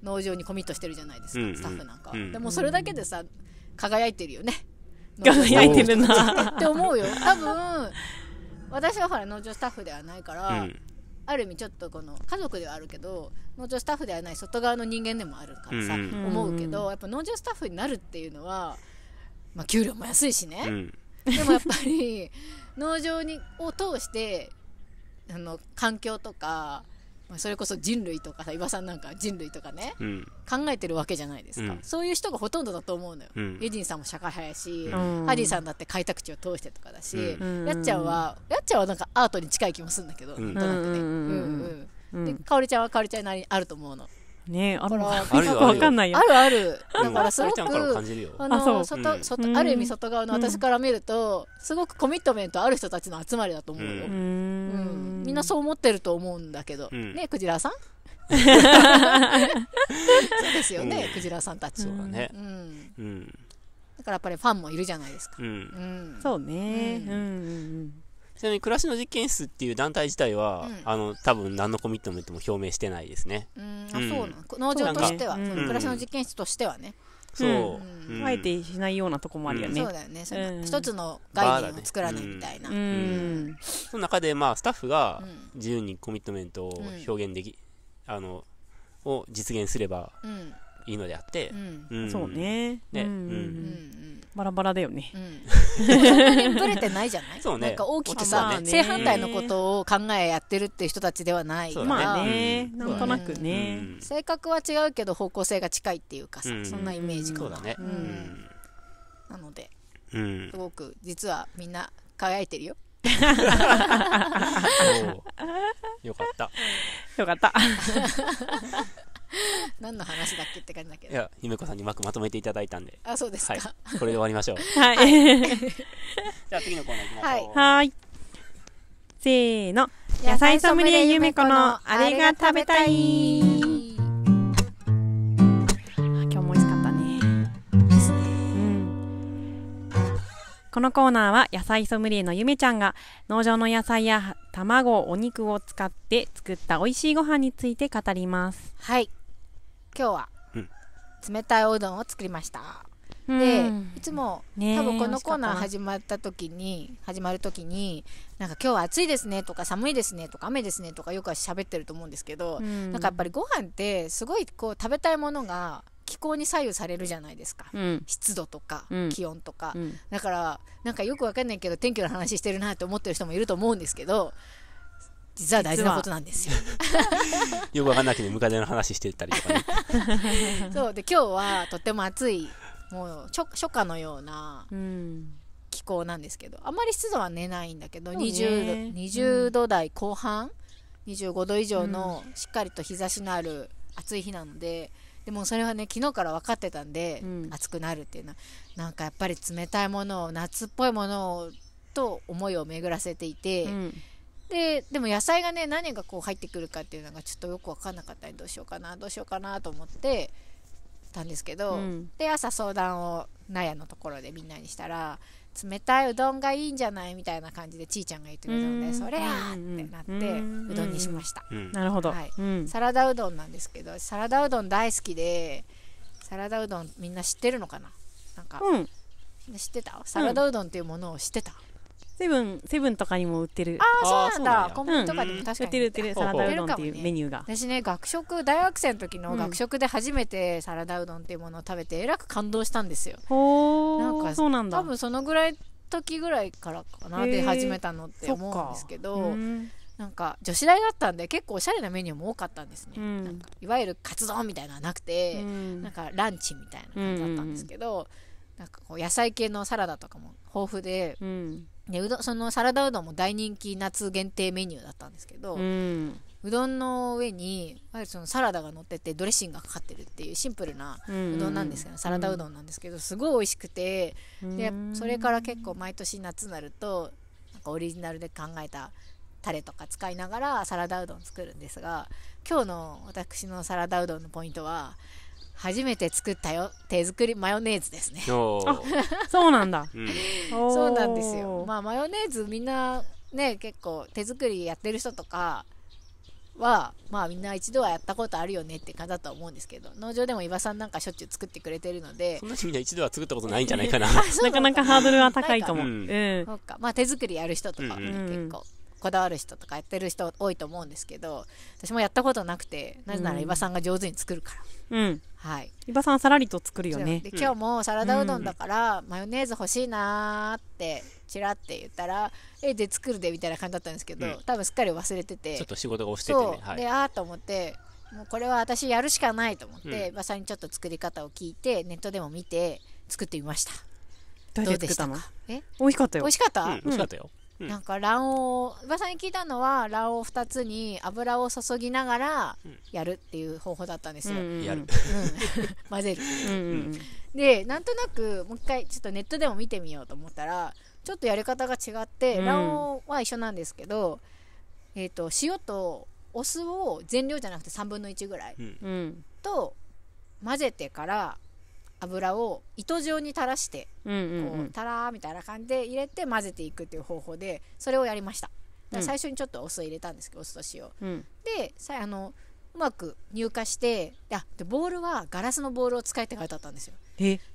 農場にコミットしてるじゃないですか、スタッフなんかでもそれだけでさ輝いてるよね輝いてるなって思うよ多分私はほら農場スタッフではないから、ある意味ちょっとこの家族ではあるけど農場スタッフではない外側の人間でもあるからさ、うんうん、思うけどやっぱ農場スタッフになるっていうのは、まあ、給料も安いしね、うん、でもやっぱり農場にを通してあの環境とかそれこそ人類とかさ伊さんなんか人類とかね、うん、考えてるわけじゃないですか、うん、そういう人がほとんどだと思うのよ、うん、エディンさんも社会派やし、ハリーさんだって開拓地を通してとかだし、やっちゃんはやっちゃんはなんかアートに近い気もするんだけど、うん、なんとなくね、でかおりちゃんはかおりちゃんなりにあると思うのねあるのわかんないよ。あるある。だからすごく、あの、外、外、ある意味外側の私から見ると、すごくコミットメントある人たちの集まりだと思うよ。うん。みんなそう思ってると思うんだけど。ねクジラさん そうですよね、クジラさんたち。そうだね。うん。だからやっぱりファンもいるじゃないですか。うん。そうね。うん。ちなみに暮らしの実験室っていう団体自体は、うん、あの多分何のコミットメントも表明してないですね。うん、あそうな農場としては、暮らしの実験室としてはね。そう、あえてしないようなとこもあるよね、そうだよね一つの概念を作らないみたいな、うんその中で、まあ、スタッフが自由にコミットメントを表現でき、あのを実現すれば、いいのであって、そうねね、うんバラバラだよね、うん、ぶれてないじゃないそう、ね、なんか大きくさ、ね、正反対のことを考えやってるって人たちではないからまあね、なんとなくね、性格は違うけど方向性が近いっていうかさ、そんなイメージかな、ねうん、なので、うん、すごく実はみんな輝いてるよよかった。よかった。何の話だっけって感じだけどいやゆめこさんにうまくまとめていただいたんであそうですか、はい、これで終わりましょう はい じゃあ次のコーナーいきましょうはいせーの野菜ソムリエゆめこのあれが食べたい今日も美味しかったねですねうんこのコーナーは野菜ソムリエのゆめちゃんが農場の野菜や卵お肉を使って作った美味しいご飯について語りますはい今日は冷たいおうどんを作りました。でいつも、ね、多分このコーナー始まった時に始まる時になんか今日は暑いですねとか寒いですねとか雨ですねとかよく喋ってると思うんですけど、うん、なんかやっぱりご飯ってすごいこう食べたいものが気候に左右されるじゃないですか、うん、湿度とか、気温とか、だからなんかよくわかんないけど天気の話してるなって思ってる人もいると思うんですけど実は大事なことなんですよ。よくわかんなくてムカデの話してたりとかね。そうで今日はとっても暑いもう初初夏のような気候なんですけど、あんまり湿度は寝ないんだけど、20, 度20度台後半、うん、25度以上のしっかりと日差しのある暑い日なので。でもそれはね昨日から分かってたんで、うん、暑くなるっていうのはなんかやっぱり冷たいものを夏っぽいものをと思いを巡らせていて、うんででも野菜がね何がこう入ってくるかっていうのがちょっとよく分かんなかったりどうしようかなどうしようかなと思ってたんですけど、うん、で朝相談を納屋のところでみんなにしたら冷たいうどんがいいんじゃないみたいな感じでちいちゃんが言ってくれたのでそれやってなってうどんにしました、なるほど、はい、うん、サラダうどんなんですけどサラダうどん大好きでサラダうどんみんな知ってるのかななんか、うん、知ってたサラダうどんっていうものを知ってた、セブン、セブンとかにも売ってる。ああ、そうなんだ。コンビニとかでも確かに。売ってる売ってる、サラダうどんっていうメニューが。私ね、学食、大学生の時の学食で初めてサラダうどんっていうものを食べて、えらく感動したんですよ。なんか、そうなんだ。多分そのぐらい、時ぐらいからかな、で始めたのって思うんですけど、なんか女子大だったんで結構おしゃれなメニューも多かったんですね、うん、なんかいわゆるカツ丼みたいなのはなくて、うん、なんかランチみたいな感じだったんですけど、うん、なんかこう野菜系のサラダとかも豊富で、うん、でうどそのサラダうどんも大人気夏限定メニューだったんですけど、うん、うどんの上にそのサラダが乗っててドレッシングがかかってるっていうシンプルなうどんなんですけど、うん、サラダうどんなんですけどすごい美味しくて、うん、でそれから結構毎年夏になるとなんかオリジナルで考えたタレとか使いながらサラダうどん作るんですが今日の私のサラダうどんのポイントは初めて作ったよ手作りマヨネーズですねそうなんだ、うん、そうなんですよまあマヨネーズみんなね結構手作りやってる人とかはまあみんな一度はやったことあるよねって感じだと思うんですけど農場でも伊庭さんなんかしょっちゅう作ってくれてるのでそんなにみんな一度は作ったことないんじゃないかな なかなかハードルは高いと思う、うん、そうかまあ手作りやる人とか、うん、結構こだわる人とかやってる人多いと思うんですけど私もやったことなくてなぜなら伊庭さんが上手に作るから、うんはい、伊庭さんさらりと作るよねで今日もサラダうどんだから、マヨネーズ欲しいなーってちらって言ったら「えで作るで」みたいな感じだったんですけど、うん、多分すっかり忘れててちょっと仕事が押してて、ね、はい、でああと思ってもうこれは私やるしかないと思って、うん、伊庭さんにちょっと作り方を聞いてネットでも見て作ってみましたどうでしたかえ美味しかったよ美味しかった、うん、美味しかったよ、なんか卵黄噂に聞いたのは卵黄2つに油を注ぎながらやるっていう方法だったんですよ、やる、混ぜる、うん、でなんとなくもう一回ちょっとネットでも見てみようと思ったらちょっとやり方が違って卵黄は一緒なんですけど、えーと、塩とお酢を全量じゃなくて3分の1ぐらい、と混ぜてから油を糸状に垂らして、うんうんうん、こうたらーみたいな感じで入れて混ぜていくっていう方法でそれをやりました最初にちょっとお酢入れたんですけどお酢と塩、うん、でさあのうまく乳化してあでボールはガラスのボールを使えって書いてあったんですよ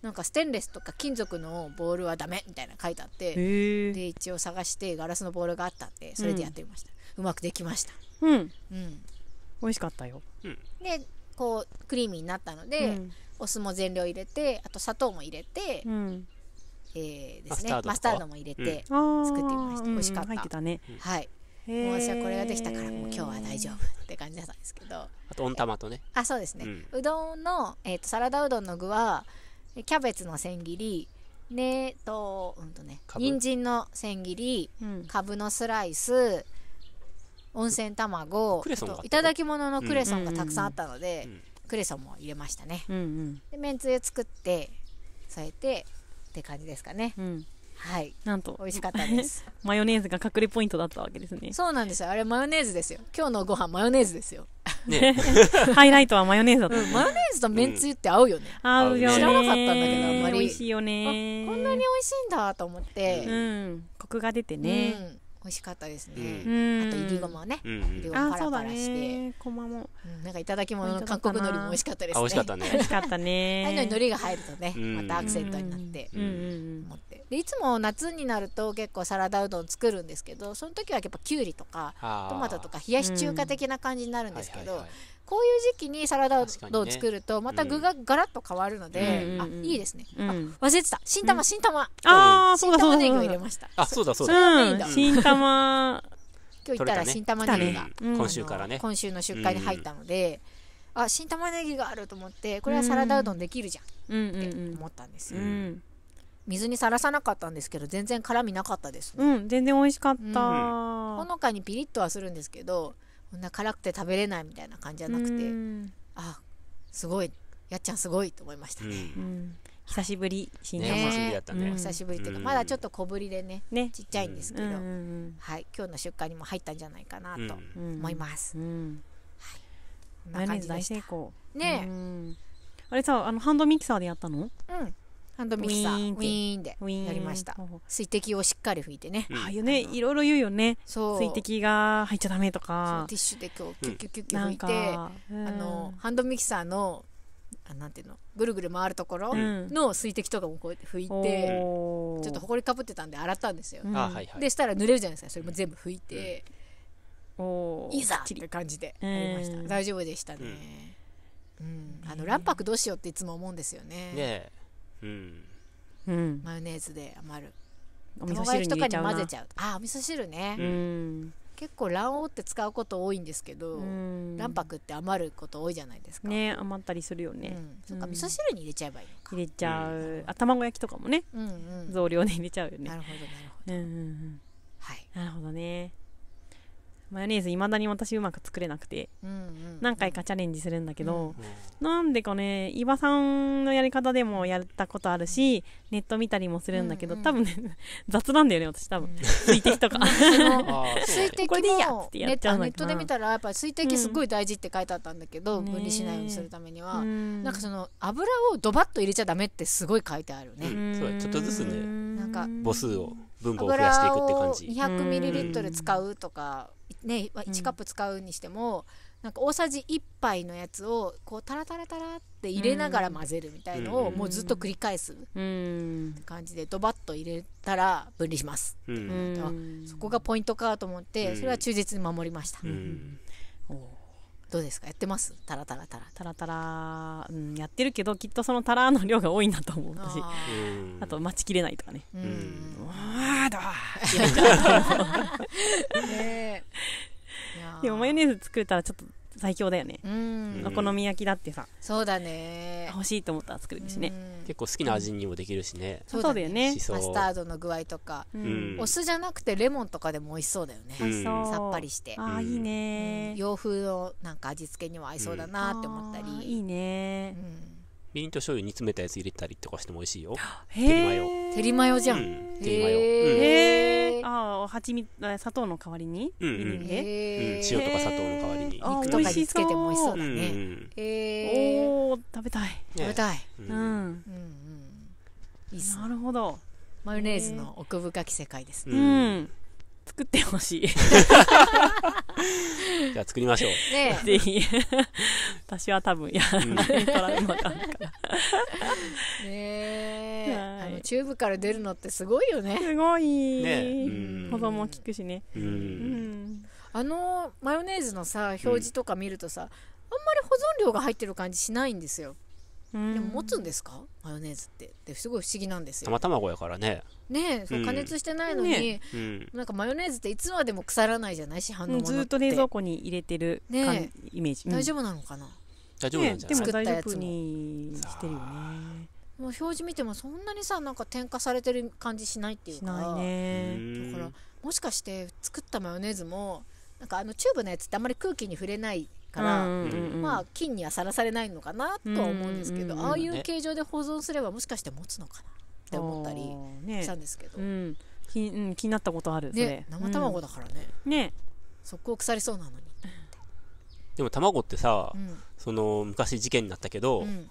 なんかステンレスとか金属のボールはダメみたいな書いてあってで一応探してガラスのボールがあったんでそれでやってみました、うん、うまくできましたうん、うん、美味しかったよ、でこうクリーミーになったので、うんお酢も全量入れてあと砂糖も入れて、うん、えー、ですねマスタードも入れて作ってみました、うん、美味しかった、うん、ってたねはいもう私はこれができたからもう今日は大丈夫って感じだったんですけどあと温玉とねあそうですね、うどんの、えーと、サラダうどんの具はキャベツの千切りねとうんとね人参の千切り、うん、かぶのスライス温泉卵いただき物のクレソンがたくさんあったので、うんうんうんクレソンも入れましたね、うんうん、でめんつゆ作って添えてって感じですかね、うん、はいなんと美味しかったです マヨネーズが隠れポイントだったわけですねそうなんですよあれマヨネーズですよ今日のご飯マヨネーズですよね、ハイライトはマヨネーズだった、うん、マヨネーズとめんつゆって合うよね、うん、合うよ知らなかったんだけどあんまり美味しいよねこんなに美味しいんだと思って、うん、コクが出てね、うん美味しかったですね、あといりごまね、うん、いりごしてごまも、なん、かいただき物の韓国海苔も美味しかったですね美味しかったね ああいうのに海苔が入るとねまたアクセントになって思ってでいつも夏になると結構サラダうどん作るんですけどその時はやっぱきゅうりとかトマトとか冷やし中華的な感じになるんですけど、こういう時期にサラダを作ると、また具がガラッと変わるので、あ、いいですね。忘れてた。新玉、新玉。ああ、そうだそうだ。新玉ネギそうだそうだ。新玉。今日行ったら新玉ねぎが、今週からね。今週の出荷に入ったので、あ、新玉ねぎがあると思って、これはサラダうどんできるじゃんって思ったんですよ。水にさらさなかったんですけど全然辛みなかったです、ね、うん全然美味しかった、うん、ほのかにピリッとはするんですけどこんな辛くて食べれないみたいな感じじゃなくて、あすごいやっちゃんすごいと思いましたね、うん、久しぶり新ねねね、久しぶりっていうか、まだちょっと小ぶりでね、ね、ちっちゃいんですけど、はい今日の出荷にも入ったんじゃないかなと思います、はい、な感じでねあれさあのハンドミキサーでやったのうんハンドミキサーウィーンでやりました水滴をしっかり拭いてね、ああいうねいろいろ言うよね水滴が入っちゃダメとかティッシュで今日キュキュキュッキュ拭いて、あのハンドミキサーのなんていうのぐるぐる回るところの水滴とかもこう拭いて、ちょっとほこりかぶってたんで洗ったんですよ、うでしたら濡れるじゃないですかそれも全部拭いて、いざって感じで大丈夫でしたね、うんあの卵白どうしようっていつも思うんですよねねうん、うん、マヨネーズで余るお味噌汁とかに混ぜちゃうあお味噌汁ね、うん、結構卵黄って使うこと多いんですけど、うん、卵白って余ること多いじゃないですかね余ったりするよね、そっか味噌汁に入れちゃえばいいのか入れちゃう、あ卵焼きとかもね、うんうん、増量で入れちゃうよねなるほどなるほど、うんうんうん、はいなるほどねマヨネーズいまだに私うまく作れなくて、うんうん、何回かチャレンジするんだけど、うん、なんでかね伊庭さんのやり方でもやったことあるしネット見たりもするんだけど、うんうん、多分ね 雑なんだよね私多分、うん、水滴とか水滴もいいやってやっちゃうネットで見たらやっぱ水滴すごい大事って書いてあったんだけど、うん、分離しないようにするためには、ね、なんかその油をドバッと入れちゃダメってすごい書いてあるね、うん、そうちょっとずつねなんか母数を分母を増やしていくって感じ200ミリリットル使うとか、ね、1カップ使うにしても、うん、なんか大さじ1杯のやつをこうタラタラタラって入れながら混ぜるみたいのをもうずっと繰り返す感じでドバッと入れたら分離します、うん、そこがポイントかと思ってそれは忠実に守りました。うんどうですかやってますタラタラタラタラタラ、うん、やってるけどきっとそのタラの量が多いなと思う私あと待ちきれないとかねうんわーだ ねでもマヨネーズ作れたらちょっと最強だよねうんお好み焼きだってさそうだね欲しいと思ったら作れるしね結構好きな味にもできるしねそうだよねマスタードの具合とか、うん、お酢じゃなくてレモンとかでも美味しそうだよね、うん、さっぱりしてああいいね、うん、洋風のなんか味付けにも合いそうだなって思ったり、いいね、みりんと醤油煮詰めたやつ入れたりとかしても美味しいよ。へえ。照りマヨじゃん。照りマヨ。へえ。ああ、蜂蜜、砂糖の代わりにうんうんうん、塩とか砂糖の代わりに。肉とかにつけても美味しそうだうんうね。んへお食べたい。食べたい。うんなるほど。マヨネーズの奥深き世界ですね。うん。作ってほしい。じゃあ作りましょう。ねぜひ。私は多分やらないかあねえ、はいあのチューブから出るのってすごいよね。すごい。ねうん子供聞くしね。うん。あのマヨネーズのさ表示とか見るとさ、あんまり保存料が入ってる感じしないんですよ。でも持つんですかマヨネーズってですごい不思議なんですよ。生卵やからね。ねそう加熱してないのに、なんかマヨネーズっていつまでも腐らないじゃない市販のものずっと冷蔵庫に入れてるねイメージ、大丈夫なのかな大丈夫なんじゃない、ね、でも大丈夫にしてるよねもう表示見てもそんなにさなんか添加されてる感じしないっていうかしないねだからもしかして作ったマヨネーズもなんかあのチューブのやつってあんまり空気に触れないから、まあ菌にはさらされないのかなとは思うんですけど、ああいう形状で保存すればもしかして持つのかなって思ったりしたんですけど、ね、うん気うん、気になったことあるね生卵だからね、うん、ね速攻腐りそうなのにでも卵ってさ、うん、その昔事件になったけど、うん、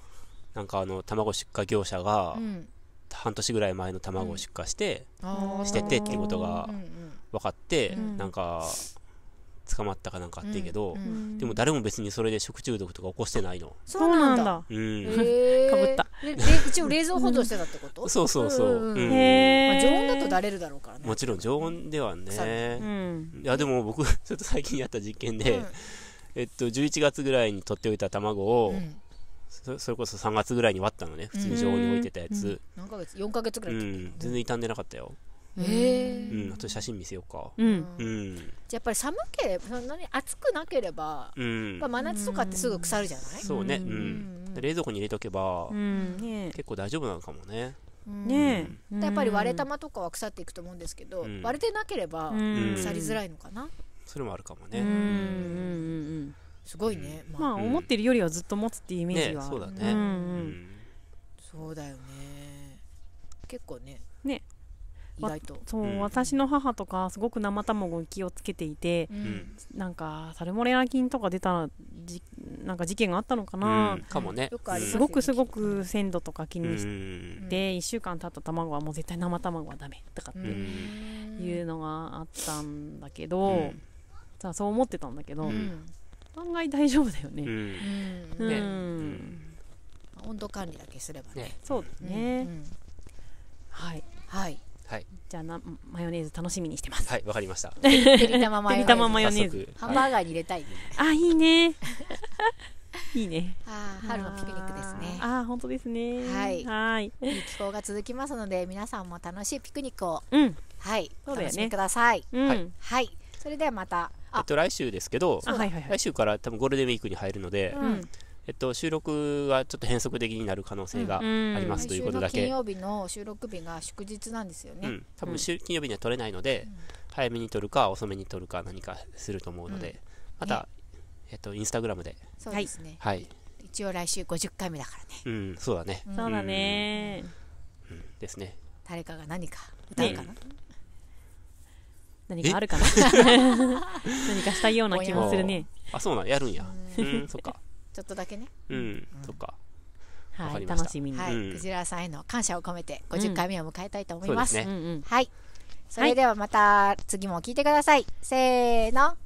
なんかあの卵出荷業者が、うん、半年ぐらい前の卵を出荷して、しててっていうことが分かって、なんか捕まったかなんかあってんけど、でも誰も別にそれで食中毒とか起こしてないのそうなんだ、うん、かぶ った一応冷蔵保存してたってこと、そうそうそう、うんまあ、常温だとだれるだろうからねもちろん常温ではね、いやでも僕 ちょっと最近やった実験で、えっと11月ぐらいに取っておいた卵を、そそれこそ3月ぐらいに割ったのね普通に常温に置いてたやつ、うん、何ヶ月4ヶ月ぐらい、うん、全然傷んでなかったよへえ、うん、あと写真見せようか、うん、うん、じゃあやっぱり寒ければそんなに暑くなければ、うん、真夏とかってすぐ腐るじゃない、そうね、うん冷蔵庫に入れとけば、うんね、結構大丈夫なのかもねねえ、やっぱり割れ玉とかは腐っていくと思うんですけど、割れてなければ腐りづらいのかな、それもあるかもねうんすごいね、まあ、思ってるよりはずっと持つっていうイメージは、そうだね、うんそうだよね結構ねね意外とそう、うん、私の母とかすごく生卵に気をつけていて、うん、なんかサルモレラ菌とか出たじなんか事件があったのかな、うん、かもねすごくすごく鮮度とか気にして、うん、1週間経った卵はもう絶対生卵はダメとかっていうのがあったんだけど、うん、さあそう思ってたんだけど、案外大丈夫だよね。うん温度管理だけすればね。そうですね。はい。はい。はい、じゃあなマヨネーズ楽しみにしてますはいわかりましたてりたマヨネーズマヨネーズハンバーガーに入れたい、ね、あいいね いいねあ春のピクニックですねあ本当ですねはいはいいい気候が続きますので皆さんも楽しいピクニックを、うん、はいお、ね、楽しみください、うん、はいそれではまたえっと来週ですけど、はいはいはい、来週から多分ゴールデンウィークに入るので、うんえっと、収録はちょっと変則的になる可能性があります、うん、ということだけ、金曜日の収録日が祝日なんですよね、うん、多分、金曜日には取れないので、早めに取るか遅めに取るか何かすると思うので、また、えっと、インスタグラムでそうですね、はい、一応来週50回目だからねうんそうだね、そうだね、うんですね誰かが何か歌うかな、何かあるかな 何かしたいような気もするね あそうなんやるんやうんそっかちょっとだけねうん、うん、そかはい、楽しみに。はい、うんクジラさんへの感謝を込めて50回目を迎えたいと思います、そうですねはいそれではまた次も聞いてください、せーの